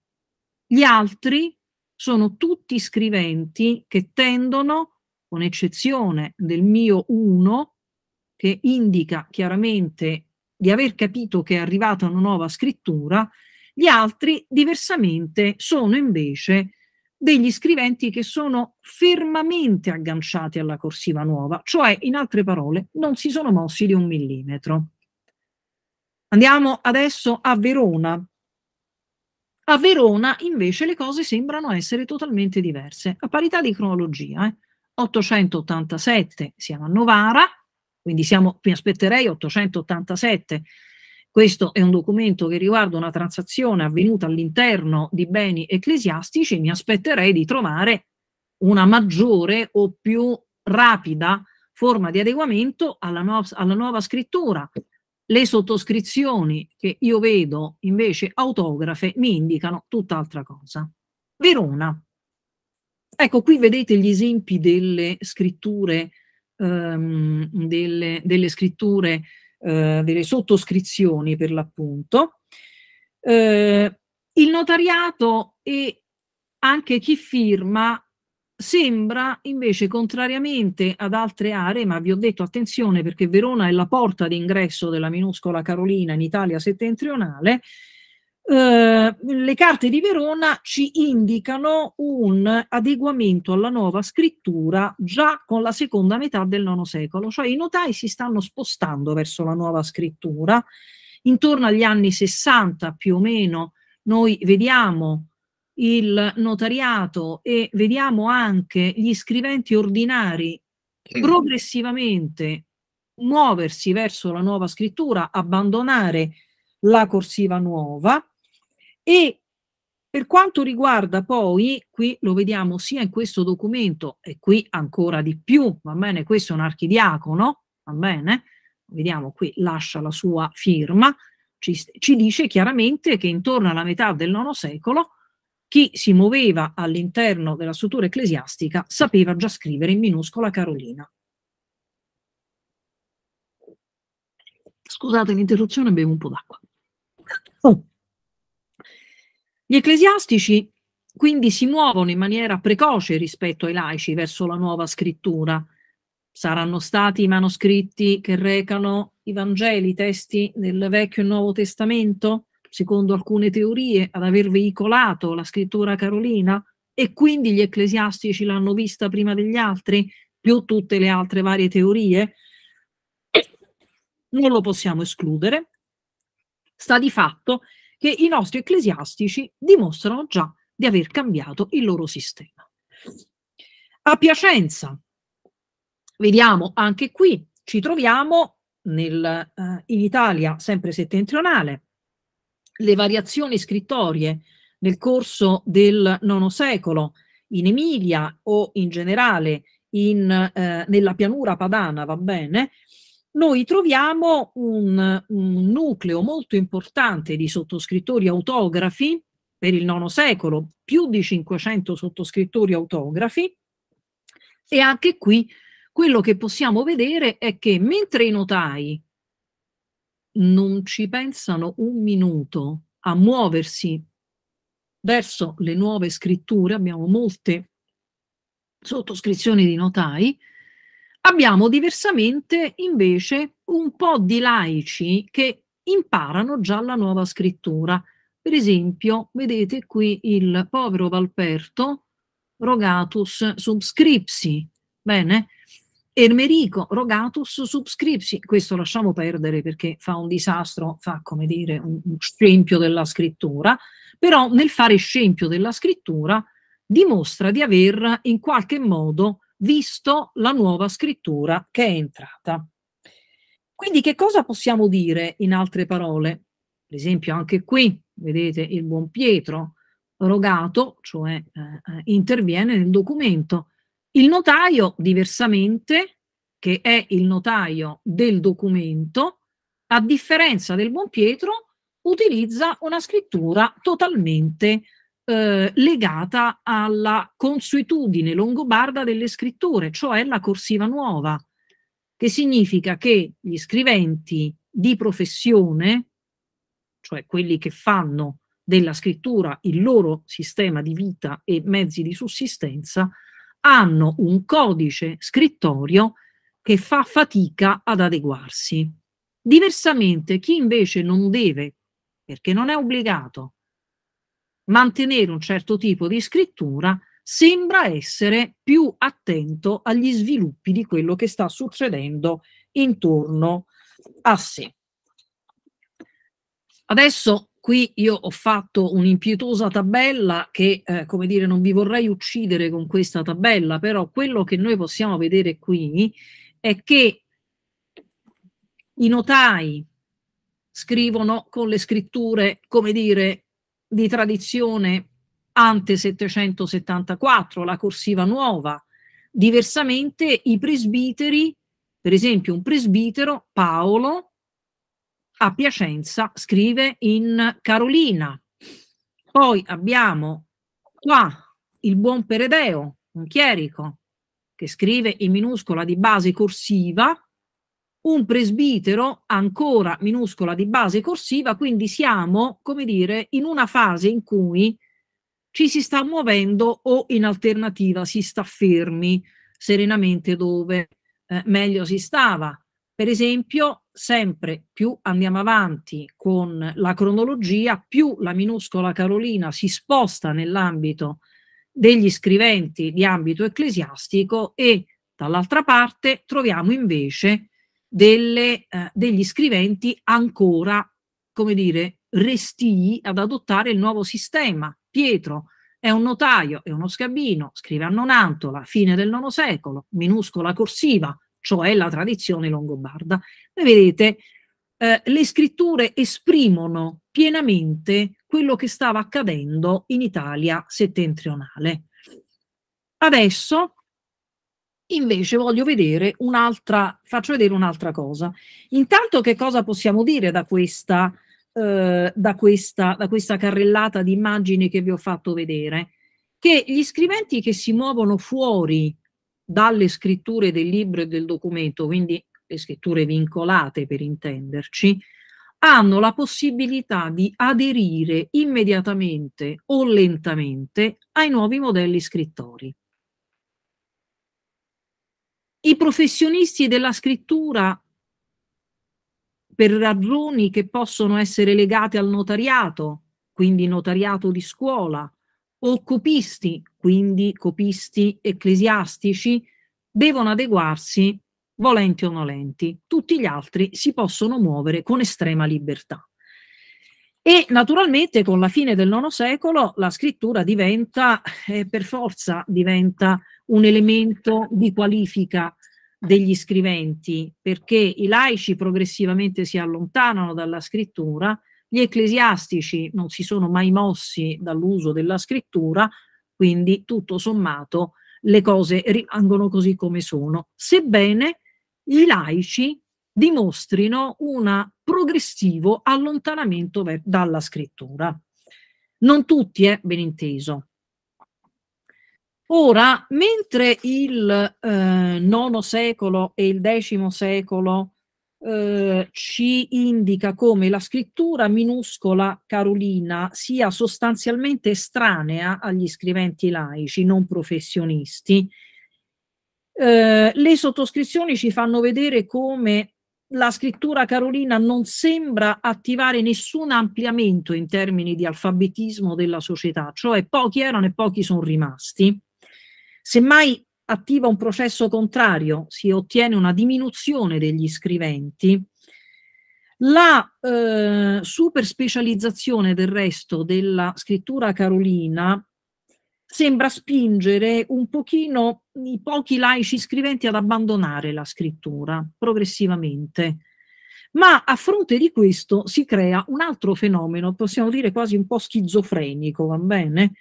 Gli altri sono tutti scriventi che tendono, con eccezione del mio uno, che indica chiaramente di aver capito che è arrivata una nuova scrittura, gli altri diversamente sono invece degli scriventi che sono fermamente agganciati alla corsiva nuova, cioè in altre parole non si sono mossi di un millimetro. Andiamo adesso a Verona. A Verona invece le cose sembrano essere totalmente diverse, a parità di cronologia. Eh? 887 siamo a Novara, quindi siamo, mi aspetterei 887 questo è un documento che riguarda una transazione avvenuta all'interno di beni ecclesiastici. Mi aspetterei di trovare una maggiore o più rapida forma di adeguamento alla, no alla nuova scrittura. Le sottoscrizioni che io vedo invece autografe mi indicano tutt'altra cosa. Verona. Ecco, qui vedete gli esempi delle scritture, um, delle, delle scritture eh, delle sottoscrizioni per l'appunto, eh, il notariato e anche chi firma sembra invece contrariamente ad altre aree, ma vi ho detto attenzione perché Verona è la porta d'ingresso della minuscola Carolina in Italia settentrionale, eh, le carte di Verona ci indicano un adeguamento alla nuova scrittura già con la seconda metà del IX secolo, cioè i notai si stanno spostando verso la nuova scrittura. Intorno agli anni 60 più o meno noi vediamo il notariato e vediamo anche gli scriventi ordinari progressivamente muoversi verso la nuova scrittura, abbandonare la corsiva nuova e per quanto riguarda poi, qui lo vediamo sia in questo documento e qui ancora di più, va bene, questo è un archidiacono, va bene, vediamo qui, lascia la sua firma, ci, ci dice chiaramente che intorno alla metà del IX secolo chi si muoveva all'interno della struttura ecclesiastica sapeva già scrivere in minuscola Carolina. Scusate l'interruzione, bevo un po' d'acqua. Oh. Gli ecclesiastici quindi si muovono in maniera precoce rispetto ai laici verso la nuova scrittura. Saranno stati i manoscritti che recano i Vangeli, i testi del Vecchio e Nuovo Testamento, secondo alcune teorie, ad aver veicolato la scrittura carolina e quindi gli ecclesiastici l'hanno vista prima degli altri, più tutte le altre varie teorie. Non lo possiamo escludere. Sta di fatto che che i nostri ecclesiastici dimostrano già di aver cambiato il loro sistema. A Piacenza, vediamo anche qui, ci troviamo nel, eh, in Italia sempre settentrionale, le variazioni scrittorie nel corso del IX secolo in Emilia o in generale in, eh, nella pianura padana, va bene, noi troviamo un, un nucleo molto importante di sottoscrittori autografi per il IX secolo, più di 500 sottoscrittori autografi, e anche qui quello che possiamo vedere è che mentre i notai non ci pensano un minuto a muoversi verso le nuove scritture, abbiamo molte sottoscrizioni di notai, Abbiamo diversamente invece un po' di laici che imparano già la nuova scrittura. Per esempio, vedete qui il povero Valperto, rogatus subscripsi, bene? Ermerico, rogatus subscripsi, questo lasciamo perdere perché fa un disastro, fa come dire un, scempio della scrittura, però nel fare scempio della scrittura dimostra di aver in qualche modo visto la nuova scrittura che è entrata. Quindi che cosa possiamo dire in altre parole? Per esempio anche qui, vedete il buon Pietro, rogato, cioè eh, eh, interviene nel documento. Il notaio, diversamente, che è il notaio del documento, a differenza del buon Pietro, utilizza una scrittura totalmente eh, legata alla consuetudine longobarda delle scritture, cioè la corsiva nuova, che significa che gli scriventi di professione, cioè quelli che fanno della scrittura il loro sistema di vita e mezzi di sussistenza, hanno un codice scrittorio che fa fatica ad adeguarsi. Diversamente, chi invece non deve, perché non è obbligato, mantenere un certo tipo di scrittura sembra essere più attento agli sviluppi di quello che sta succedendo intorno a sé. Adesso qui io ho fatto un'impietosa tabella che, eh, come dire, non vi vorrei uccidere con questa tabella, però quello che noi possiamo vedere qui è che i notai scrivono con le scritture, come dire, di tradizione ante 774, la corsiva nuova. Diversamente i presbiteri, per esempio un presbitero, Paolo, a Piacenza scrive in Carolina. Poi abbiamo qua il buon Peredeo, un chierico, che scrive in minuscola di base corsiva, un presbitero ancora minuscola di base corsiva, quindi siamo, come dire, in una fase in cui ci si sta muovendo o in alternativa si sta fermi serenamente dove eh, meglio si stava. Per esempio, sempre più andiamo avanti con la cronologia, più la minuscola Carolina si sposta nell'ambito degli scriventi di ambito ecclesiastico e dall'altra parte troviamo invece delle, eh, degli scriventi ancora, come dire, restii ad adottare il nuovo sistema. Pietro è un notaio, è uno scabino, scrive a Nonantola, fine del IX secolo, minuscola corsiva, cioè la tradizione longobarda. E vedete, eh, le scritture esprimono pienamente quello che stava accadendo in Italia settentrionale. Adesso Invece voglio vedere un'altra, faccio vedere un'altra cosa. Intanto che cosa possiamo dire da questa, eh, da questa, da questa carrellata di immagini che vi ho fatto vedere? Che gli scriventi che si muovono fuori dalle scritture del libro e del documento, quindi le scritture vincolate per intenderci, hanno la possibilità di aderire immediatamente o lentamente ai nuovi modelli scrittori. I professionisti della scrittura, per ragioni che possono essere legate al notariato, quindi notariato di scuola, o copisti, quindi copisti ecclesiastici, devono adeguarsi volenti o nolenti. Tutti gli altri si possono muovere con estrema libertà. E naturalmente con la fine del IX secolo la scrittura diventa, eh, per forza, diventa un elemento di qualifica degli scriventi, perché i laici progressivamente si allontanano dalla scrittura, gli ecclesiastici non si sono mai mossi dall'uso della scrittura, quindi tutto sommato le cose rimangono così come sono, sebbene i laici dimostrino un progressivo allontanamento dalla scrittura. Non tutti, è eh, ben inteso. Ora, mentre il IX eh, secolo e il X secolo eh, ci indica come la scrittura minuscola carolina sia sostanzialmente estranea agli scriventi laici non professionisti, eh, le sottoscrizioni ci fanno vedere come la scrittura carolina non sembra attivare nessun ampliamento in termini di alfabetismo della società, cioè pochi erano e pochi sono rimasti Semmai attiva un processo contrario, si ottiene una diminuzione degli scriventi. La eh, specializzazione del resto della scrittura carolina sembra spingere un pochino i pochi laici scriventi ad abbandonare la scrittura progressivamente. Ma a fronte di questo si crea un altro fenomeno, possiamo dire quasi un po' schizofrenico, va bene?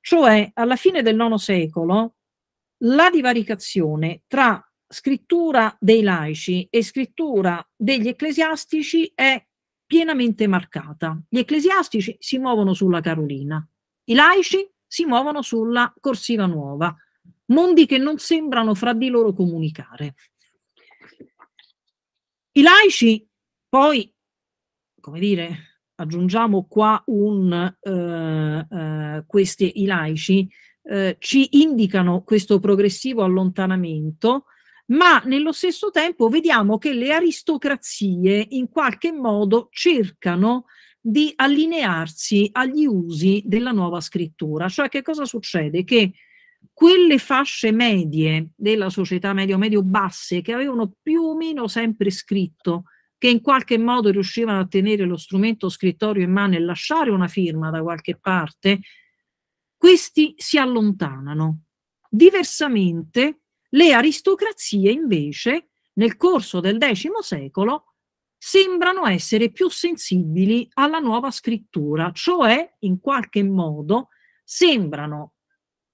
Cioè, alla fine del IX secolo, la divaricazione tra scrittura dei laici e scrittura degli ecclesiastici è pienamente marcata. Gli ecclesiastici si muovono sulla Carolina, i laici si muovono sulla corsiva nuova, mondi che non sembrano fra di loro comunicare. I laici poi, come dire, aggiungiamo qua un, eh, eh, questi i laici, eh, ci indicano questo progressivo allontanamento, ma nello stesso tempo vediamo che le aristocrazie in qualche modo cercano di allinearsi agli usi della nuova scrittura. Cioè che cosa succede? Che quelle fasce medie della società medio-medio-basse che avevano più o meno sempre scritto, che in qualche modo riuscivano a tenere lo strumento scrittorio in mano e lasciare una firma da qualche parte, questi si allontanano. Diversamente, le aristocrazie invece, nel corso del X secolo, sembrano essere più sensibili alla nuova scrittura, cioè in qualche modo sembrano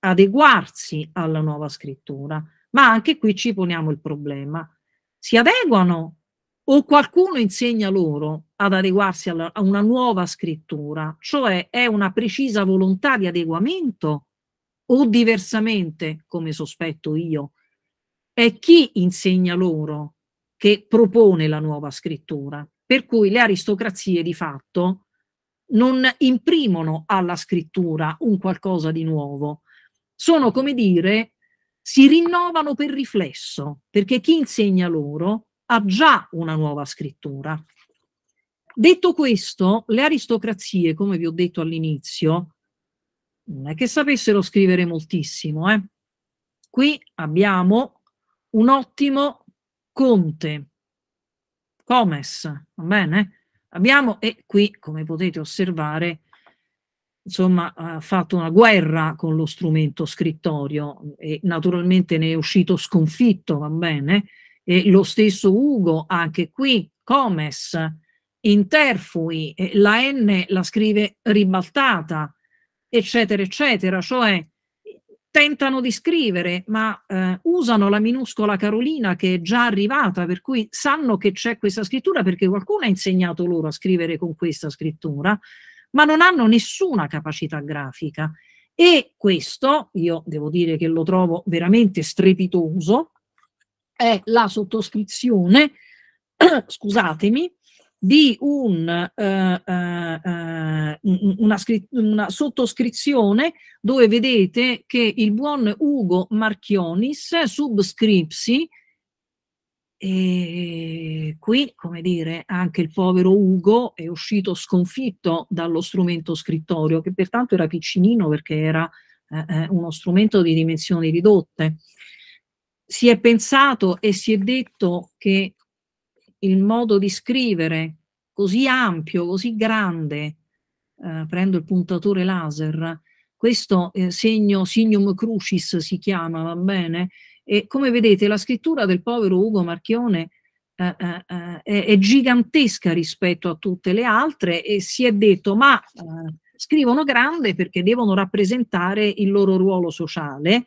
adeguarsi alla nuova scrittura, ma anche qui ci poniamo il problema. Si adeguano o qualcuno insegna loro ad adeguarsi alla, a una nuova scrittura, cioè è una precisa volontà di adeguamento o diversamente, come sospetto io, è chi insegna loro che propone la nuova scrittura. Per cui le aristocrazie di fatto non imprimono alla scrittura un qualcosa di nuovo, sono come dire, si rinnovano per riflesso, perché chi insegna loro ha già una nuova scrittura. Detto questo, le aristocrazie, come vi ho detto all'inizio, non è che sapessero scrivere moltissimo. Eh? Qui abbiamo un ottimo conte, Comes, va bene? Abbiamo, e qui, come potete osservare, insomma, ha fatto una guerra con lo strumento scrittorio e naturalmente ne è uscito sconfitto, va bene? eh, lo stesso Ugo anche qui, comes, interfui, eh, la N la scrive ribaltata, eccetera, eccetera, cioè tentano di scrivere, ma eh, usano la minuscola Carolina che è già arrivata, per cui sanno che c'è questa scrittura perché qualcuno ha insegnato loro a scrivere con questa scrittura, ma non hanno nessuna capacità grafica. E questo, io devo dire che lo trovo veramente strepitoso, è la sottoscrizione, scusatemi, di un, eh, eh, eh una, una, sottoscrizione dove vedete che il buon Ugo Marchionis subscripsi e qui, come dire, anche il povero Ugo è uscito sconfitto dallo strumento scrittorio, che pertanto era piccinino perché era eh, eh uno strumento di dimensioni ridotte si è pensato e si è detto che il modo di scrivere così ampio, così grande, eh, prendo il puntatore laser, questo eh, segno signum crucis si chiama, va bene? E come vedete la scrittura del povero Ugo Marchione eh, eh, eh è, è, gigantesca rispetto a tutte le altre e si è detto ma eh, scrivono grande perché devono rappresentare il loro ruolo sociale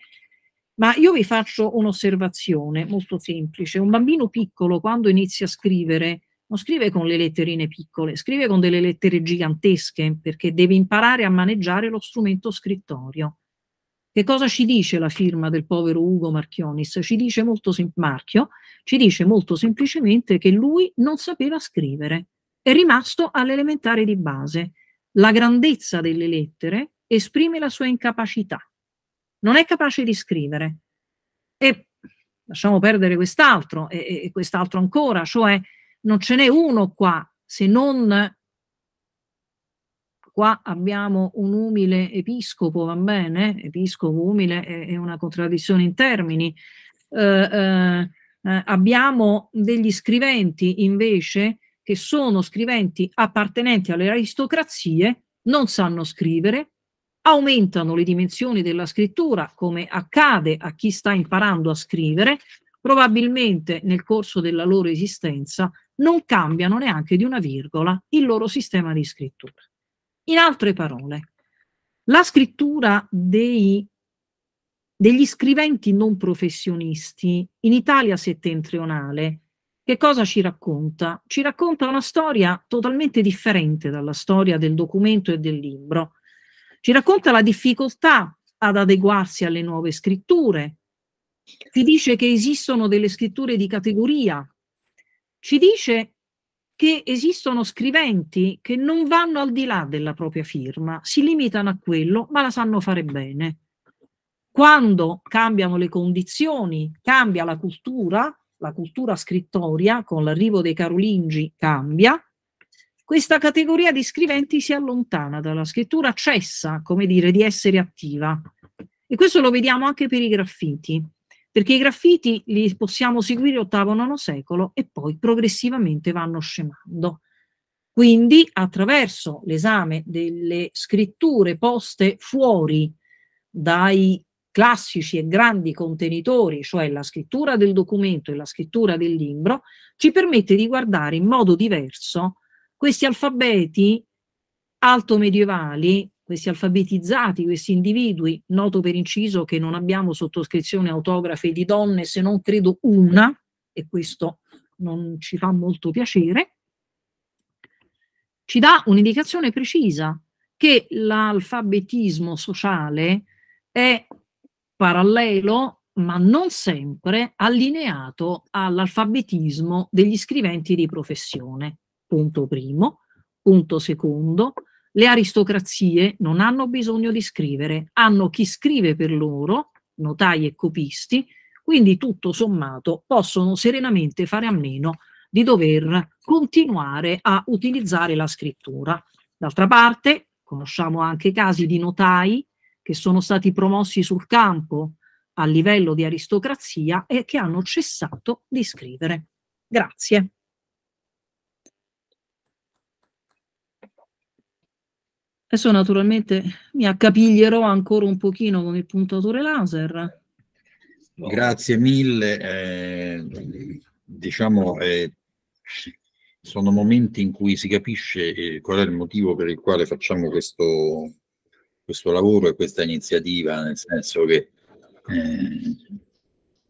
ma io vi faccio un'osservazione molto semplice. Un bambino piccolo, quando inizia a scrivere, non scrive con le letterine piccole, scrive con delle lettere gigantesche, perché deve imparare a maneggiare lo strumento scrittorio. Che cosa ci dice la firma del povero Ugo Marchionis? Ci dice molto, Marchio, ci dice molto semplicemente che lui non sapeva scrivere, è rimasto all'elementare di base. La grandezza delle lettere esprime la sua incapacità non è capace di scrivere. E lasciamo perdere quest'altro e, e quest'altro ancora, cioè non ce n'è uno qua se non qua abbiamo un umile episcopo, va bene? Episcopo umile è, è una contraddizione in termini. Eh, eh, eh abbiamo degli scriventi invece che sono scriventi appartenenti alle aristocrazie, non sanno scrivere, aumentano le dimensioni della scrittura, come accade a chi sta imparando a scrivere, probabilmente nel corso della loro esistenza non cambiano neanche di una virgola il loro sistema di scrittura. In altre parole, la scrittura dei, degli scriventi non professionisti in Italia settentrionale che cosa ci racconta? Ci racconta una storia totalmente differente dalla storia del documento e del libro, ci racconta la difficoltà ad adeguarsi alle nuove scritture. Ci dice che esistono delle scritture di categoria. Ci dice che esistono scriventi che non vanno al di là della propria firma, si limitano a quello, ma la sanno fare bene. Quando cambiano le condizioni, cambia la cultura, la cultura scrittoria con l'arrivo dei carolingi cambia, questa categoria di scriventi si allontana dalla scrittura, cessa, come dire, di essere attiva. E questo lo vediamo anche per i graffiti, perché i graffiti li possiamo seguire ottavo-nono secolo e poi progressivamente vanno scemando. Quindi, attraverso l'esame delle scritture poste fuori dai classici e grandi contenitori, cioè la scrittura del documento e la scrittura del libro, ci permette di guardare in modo diverso questi alfabeti alto medievali, questi alfabetizzati, questi individui, noto per inciso che non abbiamo sottoscrizioni autografe di donne se non credo una, e questo non ci fa molto piacere, ci dà un'indicazione precisa che l'alfabetismo sociale è parallelo, ma non sempre allineato all'alfabetismo degli scriventi di professione punto primo. Punto secondo, le aristocrazie non hanno bisogno di scrivere, hanno chi scrive per loro, notai e copisti, quindi tutto sommato possono serenamente fare a meno di dover continuare a utilizzare la scrittura. D'altra parte, conosciamo anche casi di notai che sono stati promossi sul campo a livello di aristocrazia e che hanno cessato di scrivere. Grazie. Adesso naturalmente mi accapiglierò ancora un pochino con il puntatore laser. Grazie mille. Eh, diciamo, eh, sono momenti in cui si capisce eh, qual è il motivo per il quale facciamo questo, questo lavoro e questa iniziativa, nel senso che eh,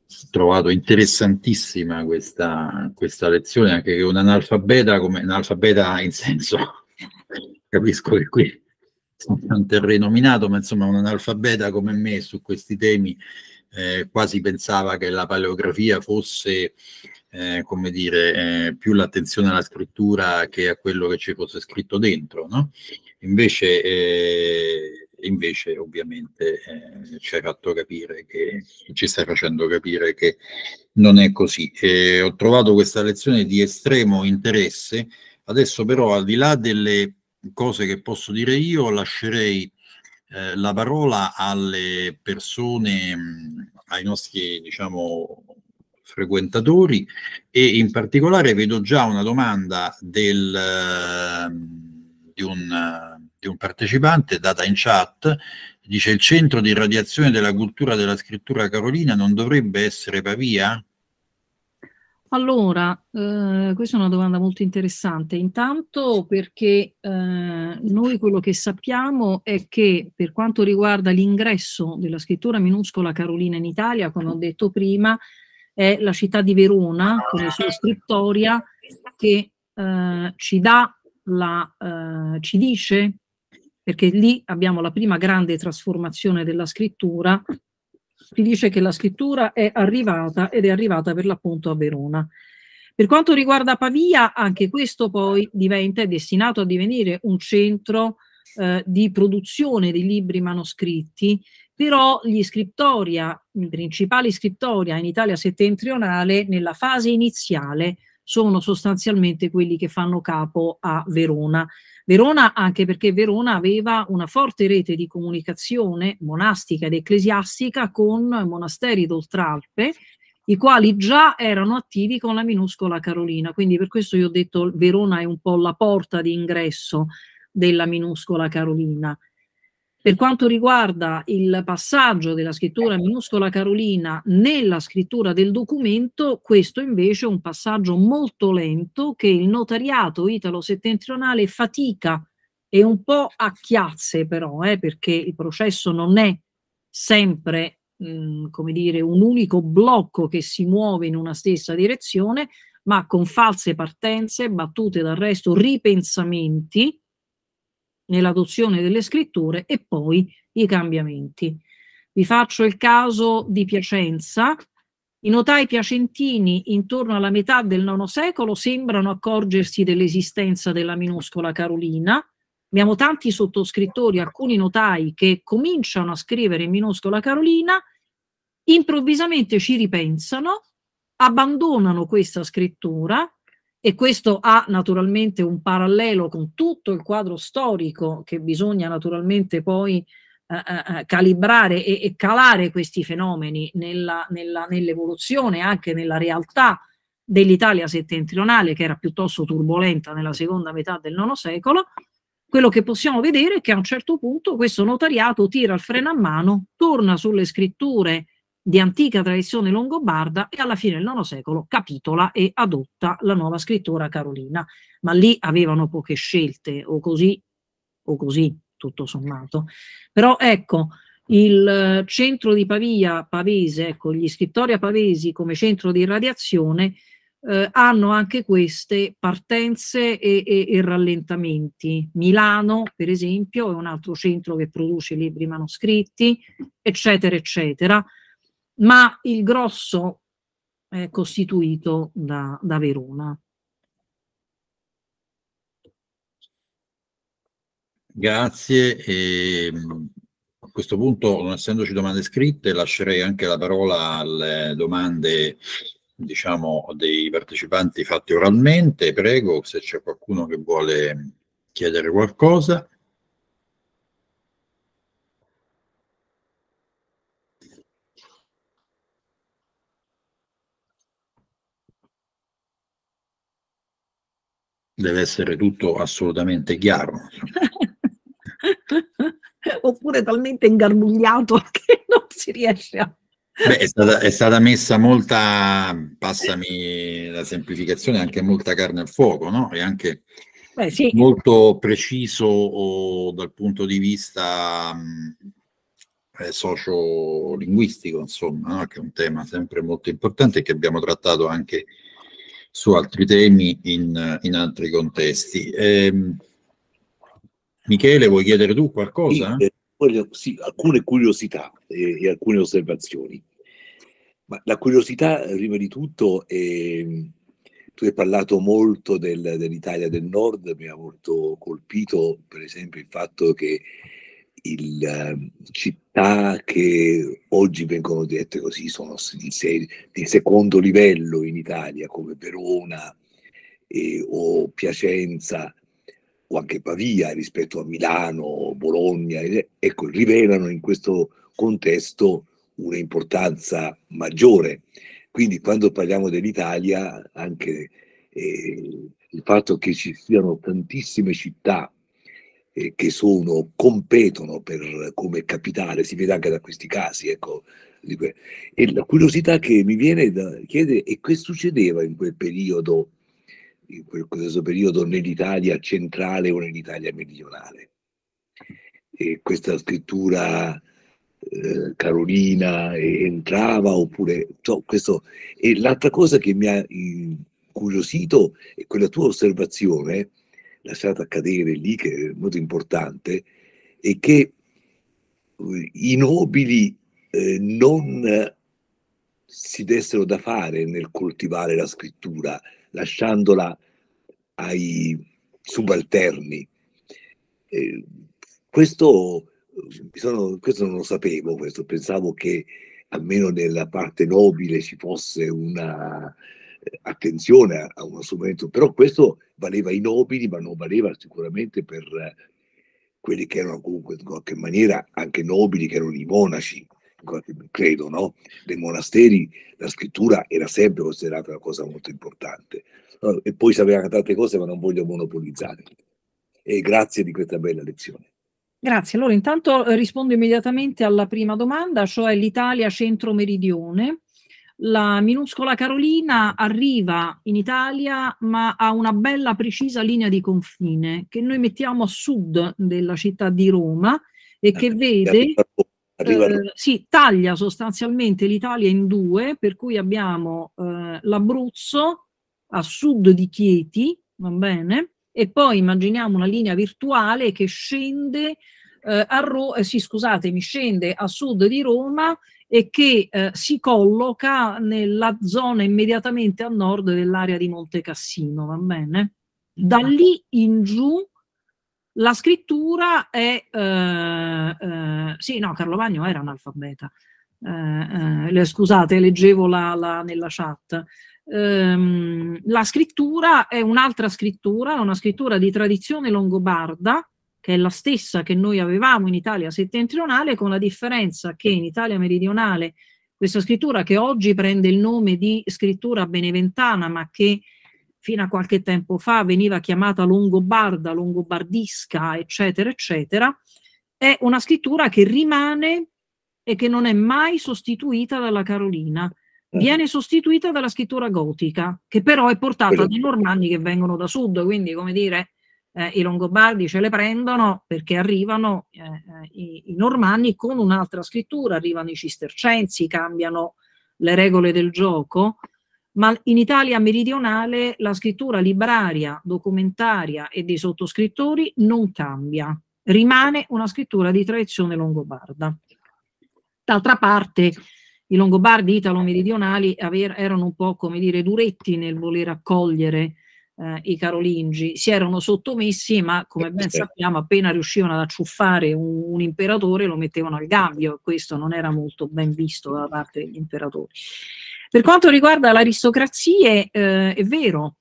ho trovato interessantissima questa, questa lezione, anche che un analfabeta, come un analfabeta in senso, capisco che qui un terreno minato, ma insomma un analfabeta come me su questi temi eh, quasi pensava che la paleografia fosse, eh, come dire, eh, più l'attenzione alla scrittura che a quello che ci fosse scritto dentro, no? Invece, eh, invece ovviamente eh, ci hai fatto capire che ci stai facendo capire che non è così. Eh, ho trovato questa lezione di estremo interesse. Adesso però al di là delle cose che posso dire io, lascerei eh, la parola alle persone, mm, ai nostri diciamo, frequentatori e in particolare vedo già una domanda del, ehm, di, un, di un partecipante data in chat dice il centro di radiazione della cultura della scrittura carolina non dovrebbe essere Pavia? Allora, eh, questa è una domanda molto interessante. Intanto perché eh, noi quello che sappiamo è che per quanto riguarda l'ingresso della scrittura minuscola carolina in Italia, come ho detto prima, è la città di Verona con la sua scrittoria che eh, ci dà la, eh, ci dice perché lì abbiamo la prima grande trasformazione della scrittura si dice che la scrittura è arrivata ed è arrivata per l'appunto a Verona. Per quanto riguarda Pavia, anche questo poi diventa, è destinato a divenire un centro eh, di produzione di libri manoscritti, però gli scrittoria, i principali scrittoria in Italia settentrionale, nella fase iniziale, sono sostanzialmente quelli che fanno capo a Verona. Verona anche perché Verona aveva una forte rete di comunicazione monastica ed ecclesiastica con monasteri d'Oltralpe, i quali già erano attivi con la minuscola Carolina. Quindi per questo io ho detto Verona è un po' la porta di ingresso della minuscola Carolina. Per quanto riguarda il passaggio della scrittura ecco. minuscola carolina nella scrittura del documento, questo invece è un passaggio molto lento che il notariato italo-settentrionale fatica e un po' a chiazze però, eh, perché il processo non è sempre, mh, mm, come dire, un unico blocco che si muove in una stessa direzione, ma con false partenze, battute d'arresto, ripensamenti, nell'adozione delle scritture e poi i cambiamenti. Vi faccio il caso di Piacenza. I notai piacentini intorno alla metà del IX secolo sembrano accorgersi dell'esistenza della minuscola Carolina. Abbiamo tanti sottoscrittori, alcuni notai che cominciano a scrivere in minuscola Carolina, improvvisamente ci ripensano, abbandonano questa scrittura, e questo ha naturalmente un parallelo con tutto il quadro storico che bisogna naturalmente poi eh, eh, eh calibrare e, e, calare questi fenomeni nell'evoluzione, anche nella realtà dell'Italia settentrionale, che era piuttosto turbolenta nella seconda metà del IX secolo, quello che possiamo vedere è che a un certo punto questo notariato tira il freno a mano, torna sulle scritture di antica tradizione longobarda e alla fine del IX secolo capitola e adotta la nuova scrittura carolina, ma lì avevano poche scelte, o così o così, tutto sommato. Però ecco, il eh, centro di Pavia, Pavese, ecco, gli scrittori a pavesi come centro di radiazione eh, hanno anche queste partenze e, e, e, rallentamenti. Milano, per esempio, è un altro centro che produce libri manoscritti, eccetera, eccetera ma il grosso è costituito da, da Verona. Grazie. E ehm, a questo punto, non essendoci domande scritte, lascerei anche la parola alle domande diciamo, dei partecipanti fatte oralmente. Prego, se c'è qualcuno che vuole chiedere qualcosa. deve essere tutto assolutamente chiaro. Oppure talmente ingarbugliato che non si riesce a... Beh, è stata, è stata, messa molta, passami la semplificazione, anche molta carne al fuoco, no? E anche Beh, sì. molto preciso dal punto di vista eh, sociolinguistico, insomma, no? che è un tema sempre molto importante che abbiamo trattato anche su altri temi in, in altri contesti. Eh, Michele, vuoi chiedere tu qualcosa? Sì, eh, voglio, sì, alcune curiosità e, e, alcune osservazioni. Ma la curiosità, prima di tutto, è, tu hai parlato molto del, dell'Italia del Nord, mi ha molto colpito, per esempio, il fatto che il, ehm, città che oggi vengono dette così, sono di, se, di secondo livello in Italia, come Verona eh, o Piacenza o anche Pavia rispetto a Milano, Bologna, ecco, rivelano in questo contesto una importanza maggiore. Quindi quando parliamo dell'Italia, anche eh, il fatto che ci siano tantissime città eh, che sono, competono per, come capitale, si vede anche da questi casi, ecco. E la curiosità che mi viene da chiedere è che succedeva in quel periodo, in quel periodo nell'Italia centrale o nell'Italia meridionale. E questa scrittura eh, Carolina entrava oppure so, questo. E l'altra cosa che mi ha incuriosito è quella tua osservazione lasciata cadere lì, che è molto importante, è che eh, i nobili eh, non si dessero da fare nel coltivare la scrittura, lasciandola ai subalterni. Eh, questo, sono, questo, non lo sapevo, questo. pensavo che almeno nella parte nobile ci fosse una, attenzione a, a uno strumento, però questo valeva ai nobili, ma non valeva sicuramente per eh, quelli che erano comunque in qualche maniera anche nobili, che erano i monaci, qualche, credo, no? Nei monasteri la scrittura era sempre considerata una cosa molto importante. E poi sapeva tante cose, ma non voglio monopolizzare. E grazie di questa bella lezione. Grazie. Allora, intanto eh, rispondo immediatamente alla prima domanda, cioè l'Italia centro-meridione la minuscola Carolina arriva in Italia ma ha una bella precisa linea di confine che noi mettiamo a sud della città di Roma e che vede... Eh, sì, taglia sostanzialmente l'Italia in due, per cui abbiamo eh, l'Abruzzo a sud di Chieti, va bene, e poi immaginiamo una linea virtuale che scende, eh, a Ro- eh, sì, scusatemi, scende a sud di Roma e che eh, si colloca nella zona immediatamente a nord dell'area di Monte Cassino, va bene? Da mm-hmm. lì in giù la scrittura è... Eh, eh, sì, no, Carlo Magno era analfabeta. Eh, eh, le, scusate, leggevo la, la, nella chat. Ehm, la scrittura è un'altra scrittura, una scrittura di tradizione longobarda, che è la stessa che noi avevamo in Italia settentrionale, con la differenza che in Italia meridionale questa scrittura che oggi prende il nome di scrittura beneventana, ma che fino a qualche tempo fa veniva chiamata longobarda, longobardisca, eccetera, eccetera, è una scrittura che rimane e che non è mai sostituita dalla Carolina. Mm-hmm. Viene sostituita dalla scrittura gotica, che però è portata dai normanni che vengono da sud, quindi come dire, eh, i Longobardi ce le prendono perché arrivano eh, eh i, i, normanni con un'altra scrittura, arrivano i cistercensi, cambiano le regole del gioco, ma in Italia meridionale la scrittura libraria, documentaria e dei sottoscrittori non cambia, rimane una scrittura di tradizione longobarda. D'altra parte, i Longobardi italo-meridionali erano un po' come dire duretti nel voler accogliere eh, i carolingi si erano sottomessi, ma come ben sappiamo, appena riuscivano ad acciuffare un, un, imperatore lo mettevano al gambio e questo non era molto ben visto da parte degli imperatori. Per quanto riguarda l'aristocrazia, eh, è vero,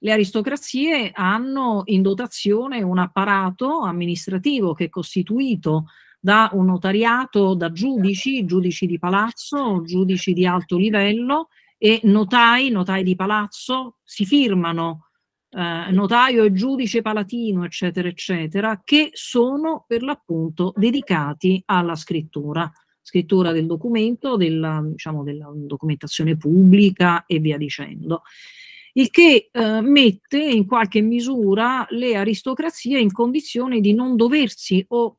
le aristocrazie hanno in dotazione un apparato amministrativo che è costituito da un notariato, da giudici, giudici di palazzo, giudici di alto livello e notai, notai di palazzo, si firmano eh, notaio e giudice palatino, eccetera, eccetera, che sono per l'appunto dedicati alla scrittura, scrittura del documento, della, diciamo, della documentazione pubblica e via dicendo il che eh, mette in qualche misura le aristocrazie in condizione di non doversi o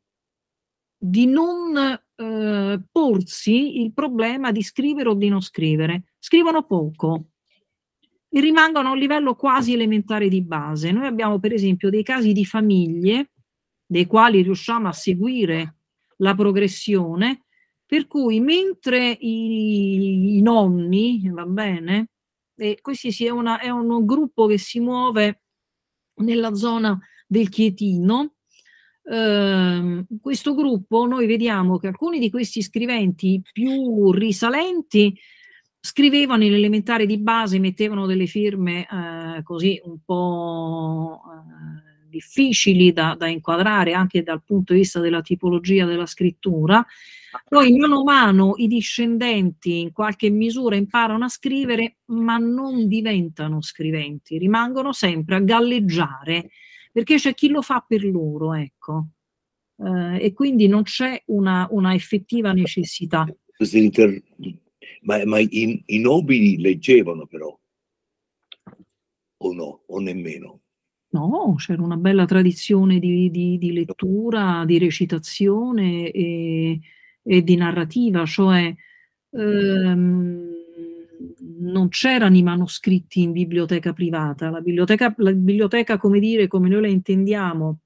di non eh, porsi il problema di scrivere o di non scrivere. Scrivono poco, rimangono a un livello quasi elementare di base. Noi abbiamo per esempio dei casi di famiglie dei quali riusciamo a seguire la progressione, per cui mentre i, i nonni, va bene, e questi è, una, è un gruppo che si muove nella zona del Chietino, Uh, questo gruppo noi vediamo che alcuni di questi scriventi più risalenti scrivevano in elementari di base, mettevano delle firme eh, così un po' eh, difficili da, da, inquadrare anche dal punto di vista della tipologia della scrittura, poi mano a mano i discendenti in qualche misura imparano a scrivere, ma non diventano scriventi, rimangono sempre a galleggiare, perché c'è chi lo fa per loro, ecco. Eh, e quindi non c'è una, una effettiva necessità ma, ma i, i nobili leggevano però, o no, o nemmeno. No, c'era una bella tradizione di, di, di lettura, di recitazione e, e di narrativa, cioè ehm, non c'erano i manoscritti in biblioteca privata, la biblioteca, la biblioteca come dire, come noi la intendiamo,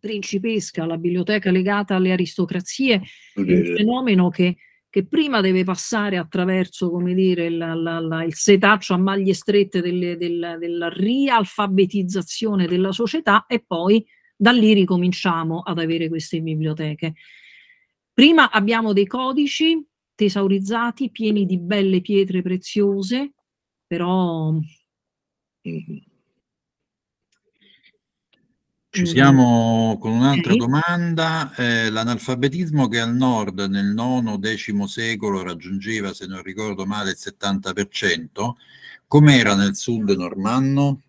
principesca, la biblioteca legata alle aristocrazie, è un fenomeno che che prima deve passare attraverso, come dire, la, la, la, il setaccio a maglie strette delle, della, della rialfabetizzazione della società e poi da lì ricominciamo ad avere queste biblioteche. Prima abbiamo dei codici tesaurizzati, pieni di belle pietre preziose, però mm, ci mm-hmm. siamo con un'altra okay. domanda. Eh, l'analfabetismo che al nord nel IX-X secolo raggiungeva, se non ricordo male, il 70%, com'era nel sud normanno?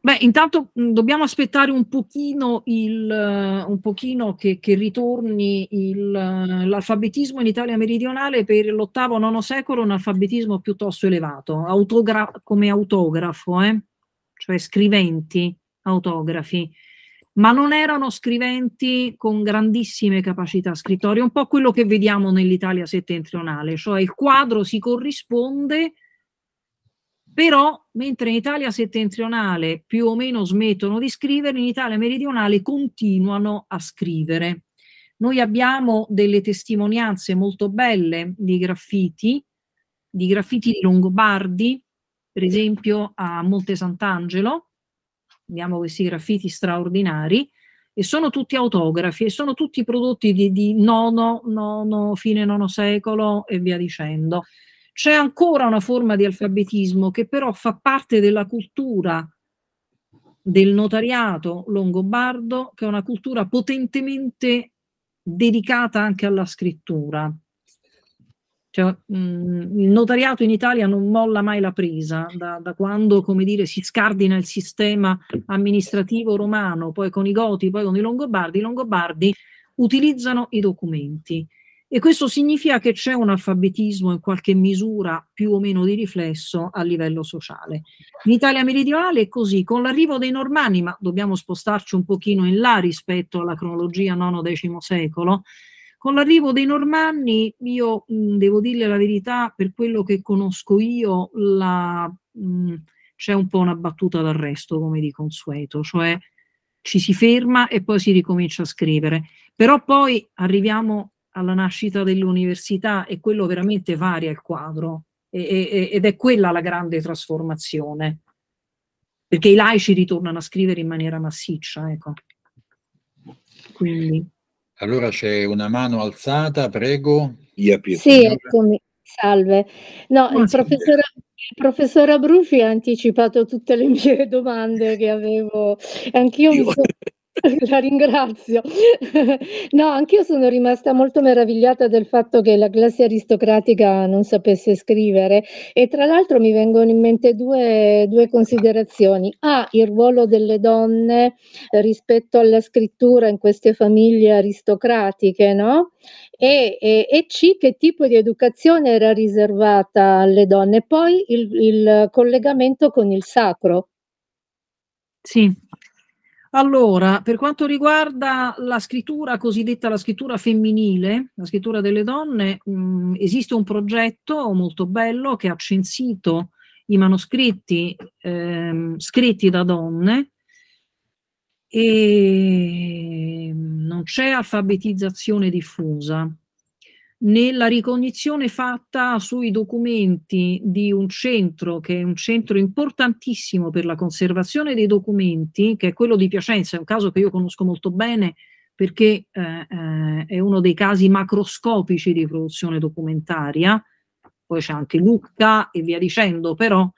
Beh, intanto mh, mm, dobbiamo aspettare un pochino, il, uh, un pochino che, che, ritorni il, uh, l'alfabetismo in Italia meridionale per l'ottavo-nono secolo, un alfabetismo piuttosto elevato, autogra- come autografo, eh? cioè scriventi, autografi, ma non erano scriventi con grandissime capacità scrittorie, un po' quello che vediamo nell'Italia settentrionale, cioè il quadro si corrisponde, però mentre in Italia settentrionale più o meno smettono di scrivere, in Italia meridionale continuano a scrivere. Noi abbiamo delle testimonianze molto belle di graffiti, di graffiti di Longobardi, per esempio a Monte Sant'Angelo, vediamo questi graffiti straordinari, e sono tutti autografi e sono tutti prodotti di, di nono, nono, fine nono secolo e via dicendo. C'è ancora una forma di alfabetismo che però fa parte della cultura del notariato longobardo, che è una cultura potentemente dedicata anche alla scrittura. Cioè, mh, mm, il notariato in Italia non molla mai la presa da, da, quando, come dire, si scardina il sistema amministrativo romano, poi con i Goti, poi con i Longobardi. I Longobardi utilizzano i documenti e questo significa che c'è un alfabetismo in qualche misura più o meno di riflesso a livello sociale. In Italia meridionale è così, con l'arrivo dei normanni, ma dobbiamo spostarci un pochino in là rispetto alla cronologia IX-X secolo, con l'arrivo dei Normanni, io mh, mm, devo dirle la verità, per quello che conosco io, la, mh, mm, c'è un po' una battuta d'arresto, come di consueto, cioè ci si ferma e poi si ricomincia a scrivere. Però poi arriviamo alla nascita dell'università e quello veramente varia il quadro e, e, ed è quella la grande trasformazione, perché i laici ritornano a scrivere in maniera massiccia. Ecco. Quindi. Allora c'è una mano alzata, prego. Sì, eccomi. Salve. No, il professor, il professor Abrufi ha anticipato tutte le mie domande che avevo. Anch'io mi sono La ringrazio. No, anch'io sono rimasta molto meravigliata del fatto che la classe aristocratica non sapesse scrivere e tra l'altro mi vengono in mente due, due considerazioni. A, ah, il ruolo delle donne eh, rispetto alla scrittura in queste famiglie aristocratiche, no? E, e, e, C, che tipo di educazione era riservata alle donne. Poi il, il collegamento con il sacro. Sì, allora, per quanto riguarda la scrittura cosiddetta la scrittura femminile, la scrittura delle donne, mh, mm, esiste un progetto molto bello che ha censito i manoscritti ehm, scritti da donne e non c'è alfabetizzazione diffusa nella ricognizione fatta sui documenti di un centro che è un centro importantissimo per la conservazione dei documenti, che è quello di Piacenza, è un caso che io conosco molto bene perché eh, eh è uno dei casi macroscopici di produzione documentaria, poi c'è anche Lucca e via dicendo, però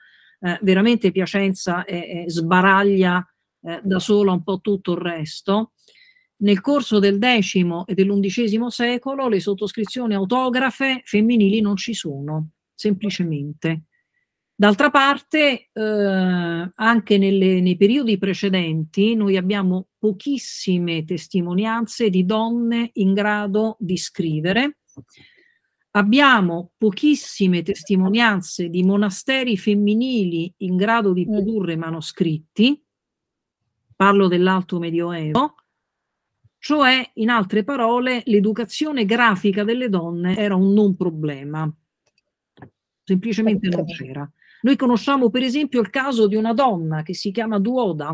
eh, veramente Piacenza è, è sbaraglia eh, da sola un po' tutto il resto. Nel corso del X e dell'undicesimo secolo le sottoscrizioni autografe femminili non ci sono, semplicemente. D'altra parte, eh, anche nelle, nei periodi precedenti, noi abbiamo pochissime testimonianze di donne in grado di scrivere. Abbiamo pochissime testimonianze di monasteri femminili in grado di mm. produrre manoscritti, parlo dell'Alto Medioevo, cioè, in altre parole, l'educazione grafica delle donne era un non problema, semplicemente non certo. c'era. Noi conosciamo per esempio il caso di una donna che si chiama Duoda,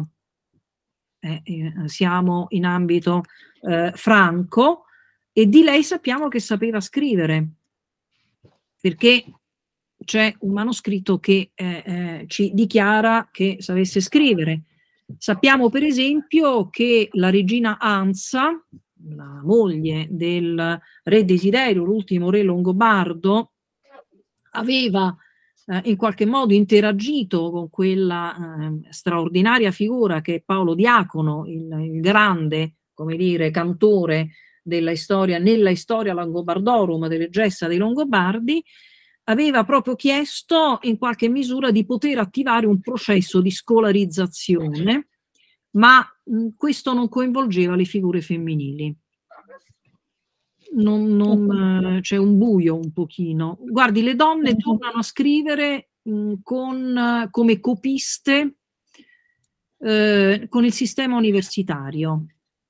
eh, eh, siamo in ambito eh, franco, e di lei sappiamo che sapeva scrivere, perché c'è un manoscritto che eh, eh, ci dichiara che sapesse scrivere Sappiamo per esempio che la regina Ansa, la moglie del re Desiderio, l'ultimo re longobardo, aveva eh, in qualche modo interagito con quella eh, straordinaria figura che è Paolo Diacono, il, il grande, come dire, cantore della storia, nella storia Longobardorum, delle gesta dei Longobardi, aveva proprio chiesto in qualche misura di poter attivare un processo di scolarizzazione, ma mh, questo non coinvolgeva le figure femminili. Non, non, eh, c'è un buio un pochino. Guardi, le donne mhm. tornano a scrivere mh, con, come copiste eh, con il sistema universitario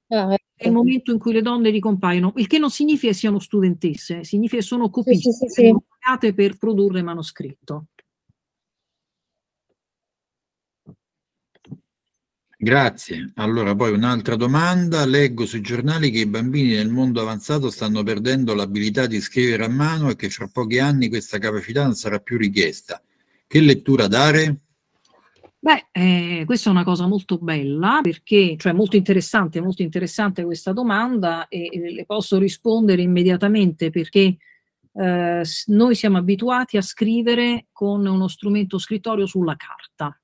Ah, È il ecco. momento in cui le donne ricompaiono, il che non significa che siano studentesse, eh, significa che sono copiste sì, sì, sì. per produrre manoscritto. Grazie. Allora, poi un'altra domanda. Leggo sui giornali che i bambini nel mondo avanzato stanno perdendo l'abilità di scrivere a mano e che fra pochi anni questa capacità non sarà più richiesta. Che lettura dare? Beh, eh, questa è una cosa molto bella, perché, cioè molto interessante, molto interessante questa domanda e, e le posso rispondere immediatamente perché eh, noi siamo abituati a scrivere con uno strumento scrittorio sulla carta.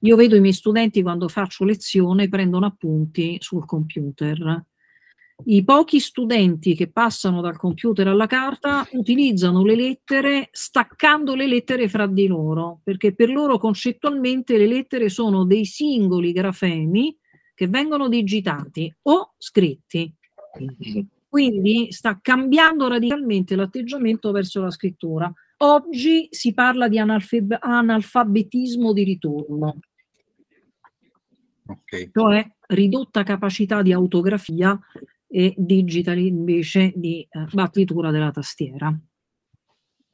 Io vedo i miei studenti quando faccio lezione prendono appunti sul computer i pochi studenti che passano dal computer alla carta utilizzano le lettere staccando le lettere fra di loro, perché per loro concettualmente le lettere sono dei singoli grafemi che vengono digitati o scritti. Quindi sta cambiando radicalmente l'atteggiamento verso la scrittura. Oggi si parla di analfab analfabetismo di ritorno, okay. cioè ridotta capacità di autografia e digitali invece di eh, battitura della tastiera.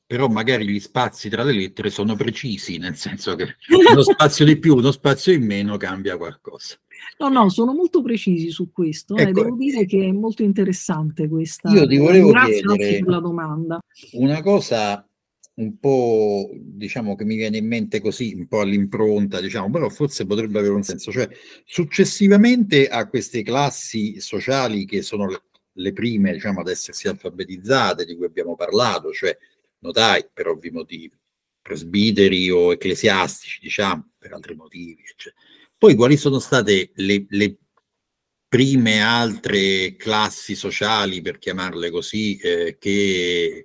Però magari gli spazi tra le lettere sono precisi, nel senso che uno spazio di più, uno spazio in meno cambia qualcosa. No, no, sono molto precisi su questo eh, ecco. eh, devo dire che è molto interessante questa. Io ti volevo Grazie chiedere la domanda. Una cosa un po', diciamo che mi viene in mente così, un po' all'impronta, diciamo, però forse potrebbe avere un senso. Cioè, successivamente a queste classi sociali che sono le prime, diciamo, ad essersi alfabetizzate, di cui abbiamo parlato, cioè notai per ovvi motivi, presbiteri o ecclesiastici, diciamo, per altri motivi, eccetera. Poi quali sono state le, le prime altre classi sociali, per chiamarle così, eh, che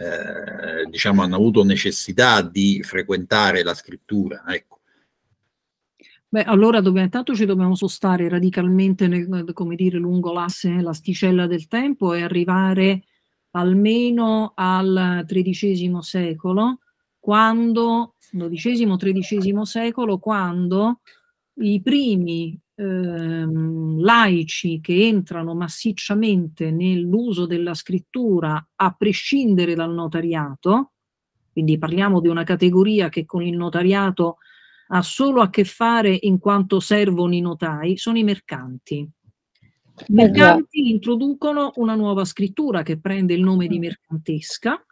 eh, diciamo, hanno avuto necessità di frequentare la scrittura. Ecco. Beh, allora dobbiamo, intanto ci dobbiamo sostare radicalmente nel, come dire, lungo l'asse, eh, l'asticella del tempo e arrivare almeno al XIII secolo, quando, XII-XIII secolo, quando i primi ehm, laici che entrano massicciamente nell'uso della scrittura a prescindere dal notariato, quindi parliamo di una categoria che con il notariato ha solo a che fare in quanto servono i notai, sono i mercanti. I mercanti introducono una nuova scrittura che prende il nome di mm. mercantesca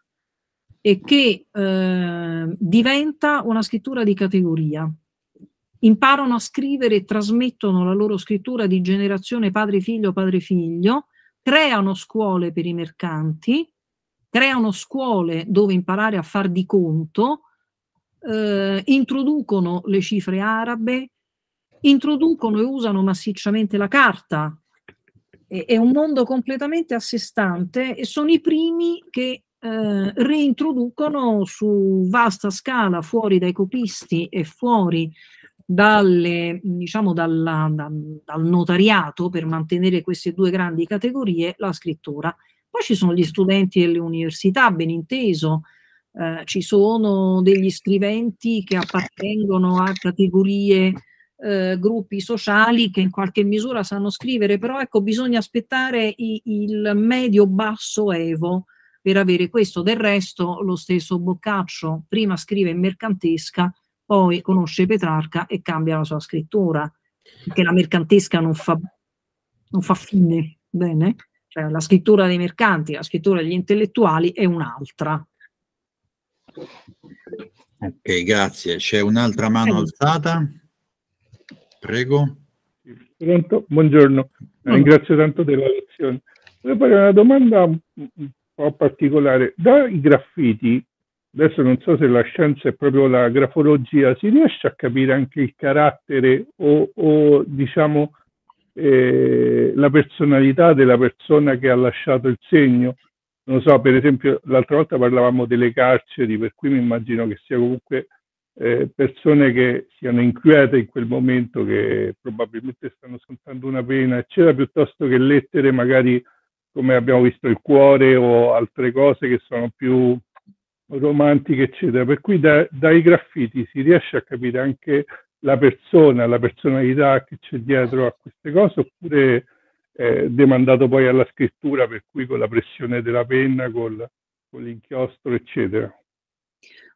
e che eh, diventa una scrittura di categoria imparano a scrivere e trasmettono la loro scrittura di generazione padre figlio padre figlio, creano scuole per i mercanti, creano scuole dove imparare a far di conto, eh, introducono le cifre arabe, introducono e usano massicciamente la carta. E, è un mondo completamente a sé stante e sono i primi che eh, reintroducono su vasta scala, fuori dai copisti e fuori dalle, diciamo dalla, da, dal notariato per mantenere queste due grandi categorie la scrittura. Poi ci sono gli studenti delle università, ben inteso, eh, ci sono degli scriventi che appartengono a categorie, eh, gruppi sociali che in qualche misura sanno scrivere, però ecco bisogna aspettare i, il medio-basso evo per avere questo. Del resto lo stesso Boccaccio prima scrive in mercantesca, poi conosce Petrarca e cambia la sua scrittura, perché la mercantesca non fa, non fa fine, bene? Cioè, la scrittura dei mercanti, la scrittura degli intellettuali è un'altra. Ok, grazie. C'è un'altra mano Prego. alzata? Prego. Pronto? Buongiorno. ringrazio tanto della lezione. Volevo fare una domanda un po' particolare. Dai graffiti adesso non so se la scienza è proprio la grafologia, si riesce a capire anche il carattere o, o diciamo eh, la personalità della persona che ha lasciato il segno. Non so, per esempio, l'altra volta parlavamo delle carceri, per cui mi immagino che sia comunque eh, persone che siano inquiete in quel momento, che probabilmente stanno scontando una pena, eccetera, piuttosto che lettere magari come abbiamo visto il cuore o altre cose che sono più romantica, eccetera. Per cui da, dai graffiti si riesce a capire anche la persona, la personalità che c'è dietro a queste cose, oppure eh, demandato poi alla scrittura, per cui con la pressione della penna, col, con l'inchiostro, eccetera.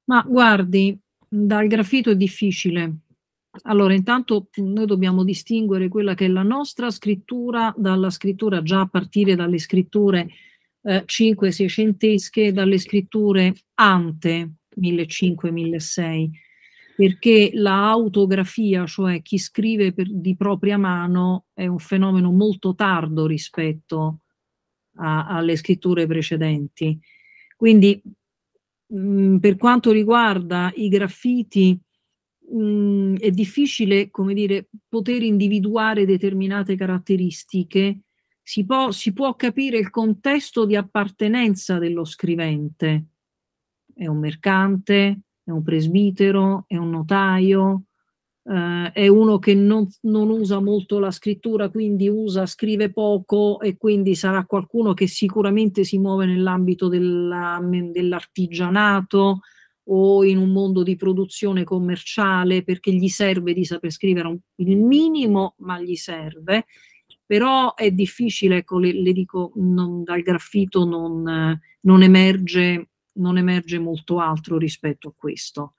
Ma guardi, dal graffito è difficile. Allora, intanto noi dobbiamo distinguere quella che è la nostra scrittura dalla scrittura, già a partire dalle scritture 5 eh, seicentesche dalle scritture ante 1500-1600 perché la autografia, cioè chi scrive per, di propria mano, è un fenomeno molto tardo rispetto a, alle scritture precedenti. Quindi mh, mm, per quanto riguarda i graffiti, mh, mm, è difficile dire, poter individuare determinate caratteristiche si può, si può capire il contesto di appartenenza dello scrivente. È un mercante, è un presbitero, è un notaio, Uh, è uno che non, non, usa molto la scrittura, quindi usa, scrive poco e quindi sarà qualcuno che sicuramente si muove nell'ambito dell'artigianato o in un mondo di produzione commerciale perché gli serve di saper scrivere un, il minimo, ma gli serve però è difficile, ecco, le, le dico, non, dal graffito non, non, emerge, non, emerge, molto altro rispetto a questo.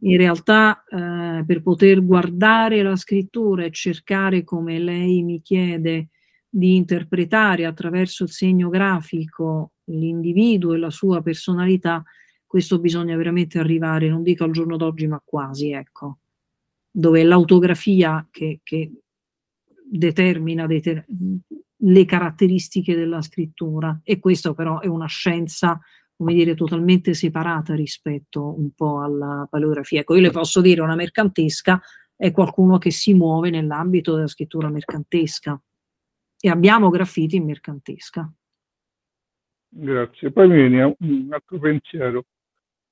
In realtà eh, per poter guardare la scrittura e cercare, come lei mi chiede, di interpretare attraverso il segno grafico l'individuo e la sua personalità, questo bisogna veramente arrivare, non dico al giorno d'oggi, ma quasi, ecco, dove l'autografia che, che determina deter le caratteristiche della scrittura e questo però è una scienza come dire, totalmente separata rispetto un po' alla paleografia. Ecco, io le posso dire una mercantesca è qualcuno che si muove nell'ambito della scrittura mercantesca e abbiamo graffiti in mercantesca. Grazie. Poi mi viene un altro pensiero.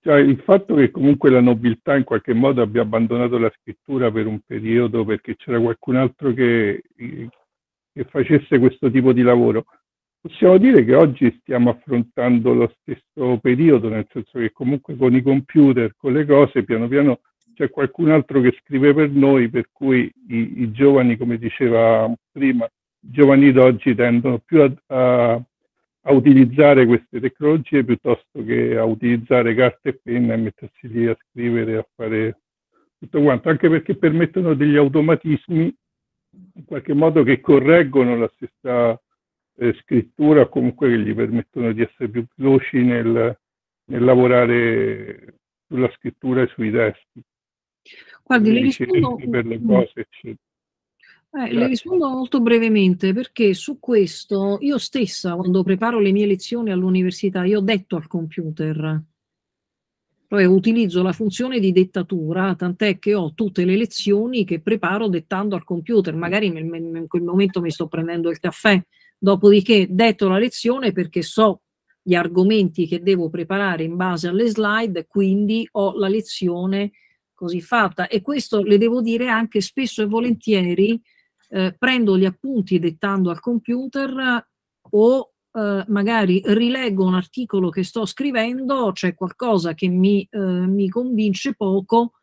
Cioè il fatto che comunque la nobiltà in qualche modo abbia abbandonato la scrittura per un periodo perché c'era qualcun altro che, eh, che facesse questo tipo di lavoro, possiamo dire che oggi stiamo affrontando lo stesso periodo, nel senso che comunque con i computer, con le cose, piano piano c'è qualcun altro che scrive per noi, per cui i, i giovani, come diceva prima, i giovani d'oggi tendono più a, a, a utilizzare queste tecnologie piuttosto che a utilizzare carta e penna e mettersi lì a scrivere, a fare tutto quanto, anche perché permettono degli automatismi in qualche modo che correggono la stessa eh, scrittura, comunque che gli permettono di essere più veloci nel, nel lavorare sulla scrittura e sui testi. Guardi, le rispondo... Per le cose, eccetera. Eh, le rispondo molto brevemente perché su questo io stessa, quando preparo le mie lezioni all'università, io ho detto al computer, cioè utilizzo la funzione di dettatura, tant'è che ho tutte le lezioni che preparo dettando al computer, magari nel, in quel momento mi sto prendendo il caffè, dopodiché detto la lezione perché so gli argomenti che devo preparare in base alle slide, quindi ho la lezione così fatta e questo le devo dire anche spesso e volentieri eh, prendo gli appunti dettando al computer eh, o eh, magari rileggo un articolo che sto scrivendo, c'è cioè qualcosa che mi, eh, mi convince poco,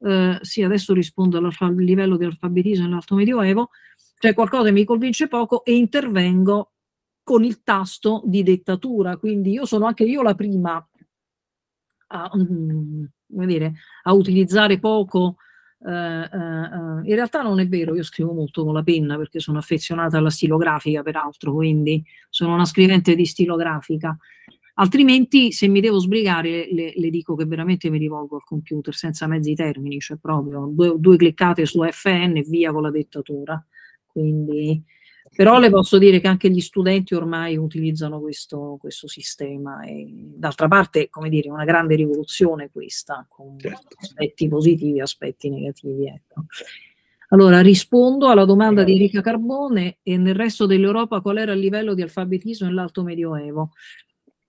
eh, sì adesso rispondo al livello di alfabetismo nell'alto medioevo, c'è cioè qualcosa che mi convince poco e intervengo con il tasto di dettatura, quindi io sono anche io la prima a, um, dire, a utilizzare poco eh, eh, eh, in realtà non è vero, io scrivo molto con la penna perché sono affezionata alla stilografica, peraltro, quindi sono una scrivente di stilografica. Altrimenti, se mi devo sbrigare, le, le dico che veramente mi rivolgo al computer senza mezzi termini, cioè proprio due, due cliccate su FN e via con la dettatura. Quindi però le posso dire che anche gli studenti ormai utilizzano questo, questo sistema e d'altra parte, come dire, una grande rivoluzione questa, con certo. aspetti positivi e aspetti negativi. Ecco. Allora, rispondo alla domanda di Enrica Carbone e nel resto dell'Europa qual era il livello di alfabetismo nell'alto medioevo?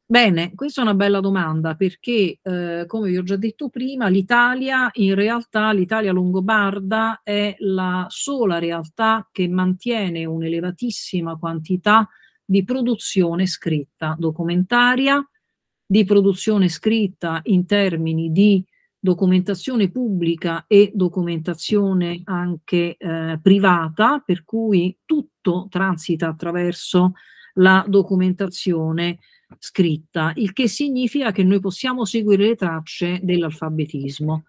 Bene, questa è una bella domanda perché, eh, come vi ho già detto prima, l'Italia, in realtà, l'Italia longobarda è la sola realtà che mantiene un'elevatissima quantità di produzione scritta documentaria, di produzione scritta in termini di documentazione pubblica e documentazione anche eh, privata, per cui tutto transita attraverso la documentazione scritta, il che significa che noi possiamo seguire le tracce dell'alfabetismo.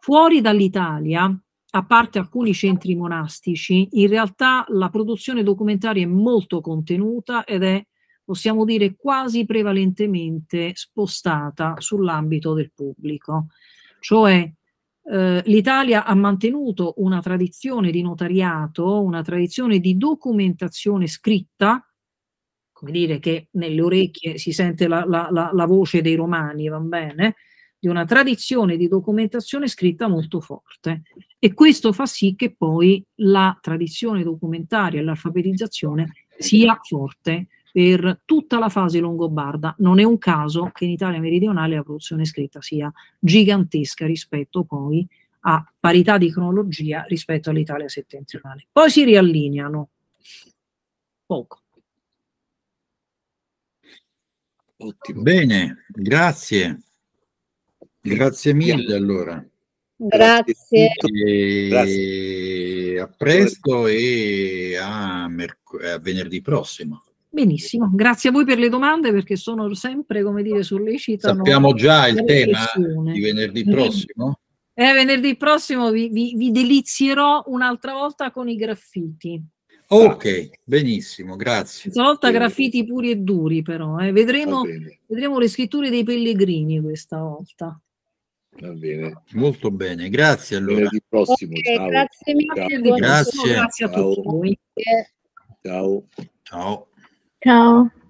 Fuori dall'Italia, a parte alcuni centri monastici, in realtà la produzione documentaria è molto contenuta ed è, possiamo dire, quasi prevalentemente spostata sull'ambito del pubblico. Cioè, eh, l'Italia ha mantenuto una tradizione di notariato, una tradizione di documentazione scritta, come dire, che nelle orecchie si sente la, la, la, la voce dei romani, va bene? Di una tradizione di documentazione scritta molto forte. E questo fa sì che poi la tradizione documentaria e l'alfabetizzazione sia forte per tutta la fase longobarda. Non è un caso che in Italia meridionale la produzione scritta sia gigantesca rispetto poi a parità di cronologia rispetto all'Italia settentrionale. Poi si riallineano poco Ottimo. Bene, grazie. Grazie mille allora. Grazie. grazie. A presto e a, merc- a venerdì prossimo. Benissimo, grazie a voi per le domande perché sono sempre, come dire, sollecitano. Sappiamo già il tema lezione. di venerdì prossimo. Eh, venerdì prossimo vi, vi, vi delizierò un'altra volta con i graffiti. Ok, benissimo, grazie. Stavolta graffiti puri e duri però, eh. vedremo, vedremo le scritture dei pellegrini questa volta. Va bene. Molto bene, grazie allora. Prossimo, okay, grazie mille, grazie. grazie a tutti. Ciao. Ciao. Ciao. Ciao.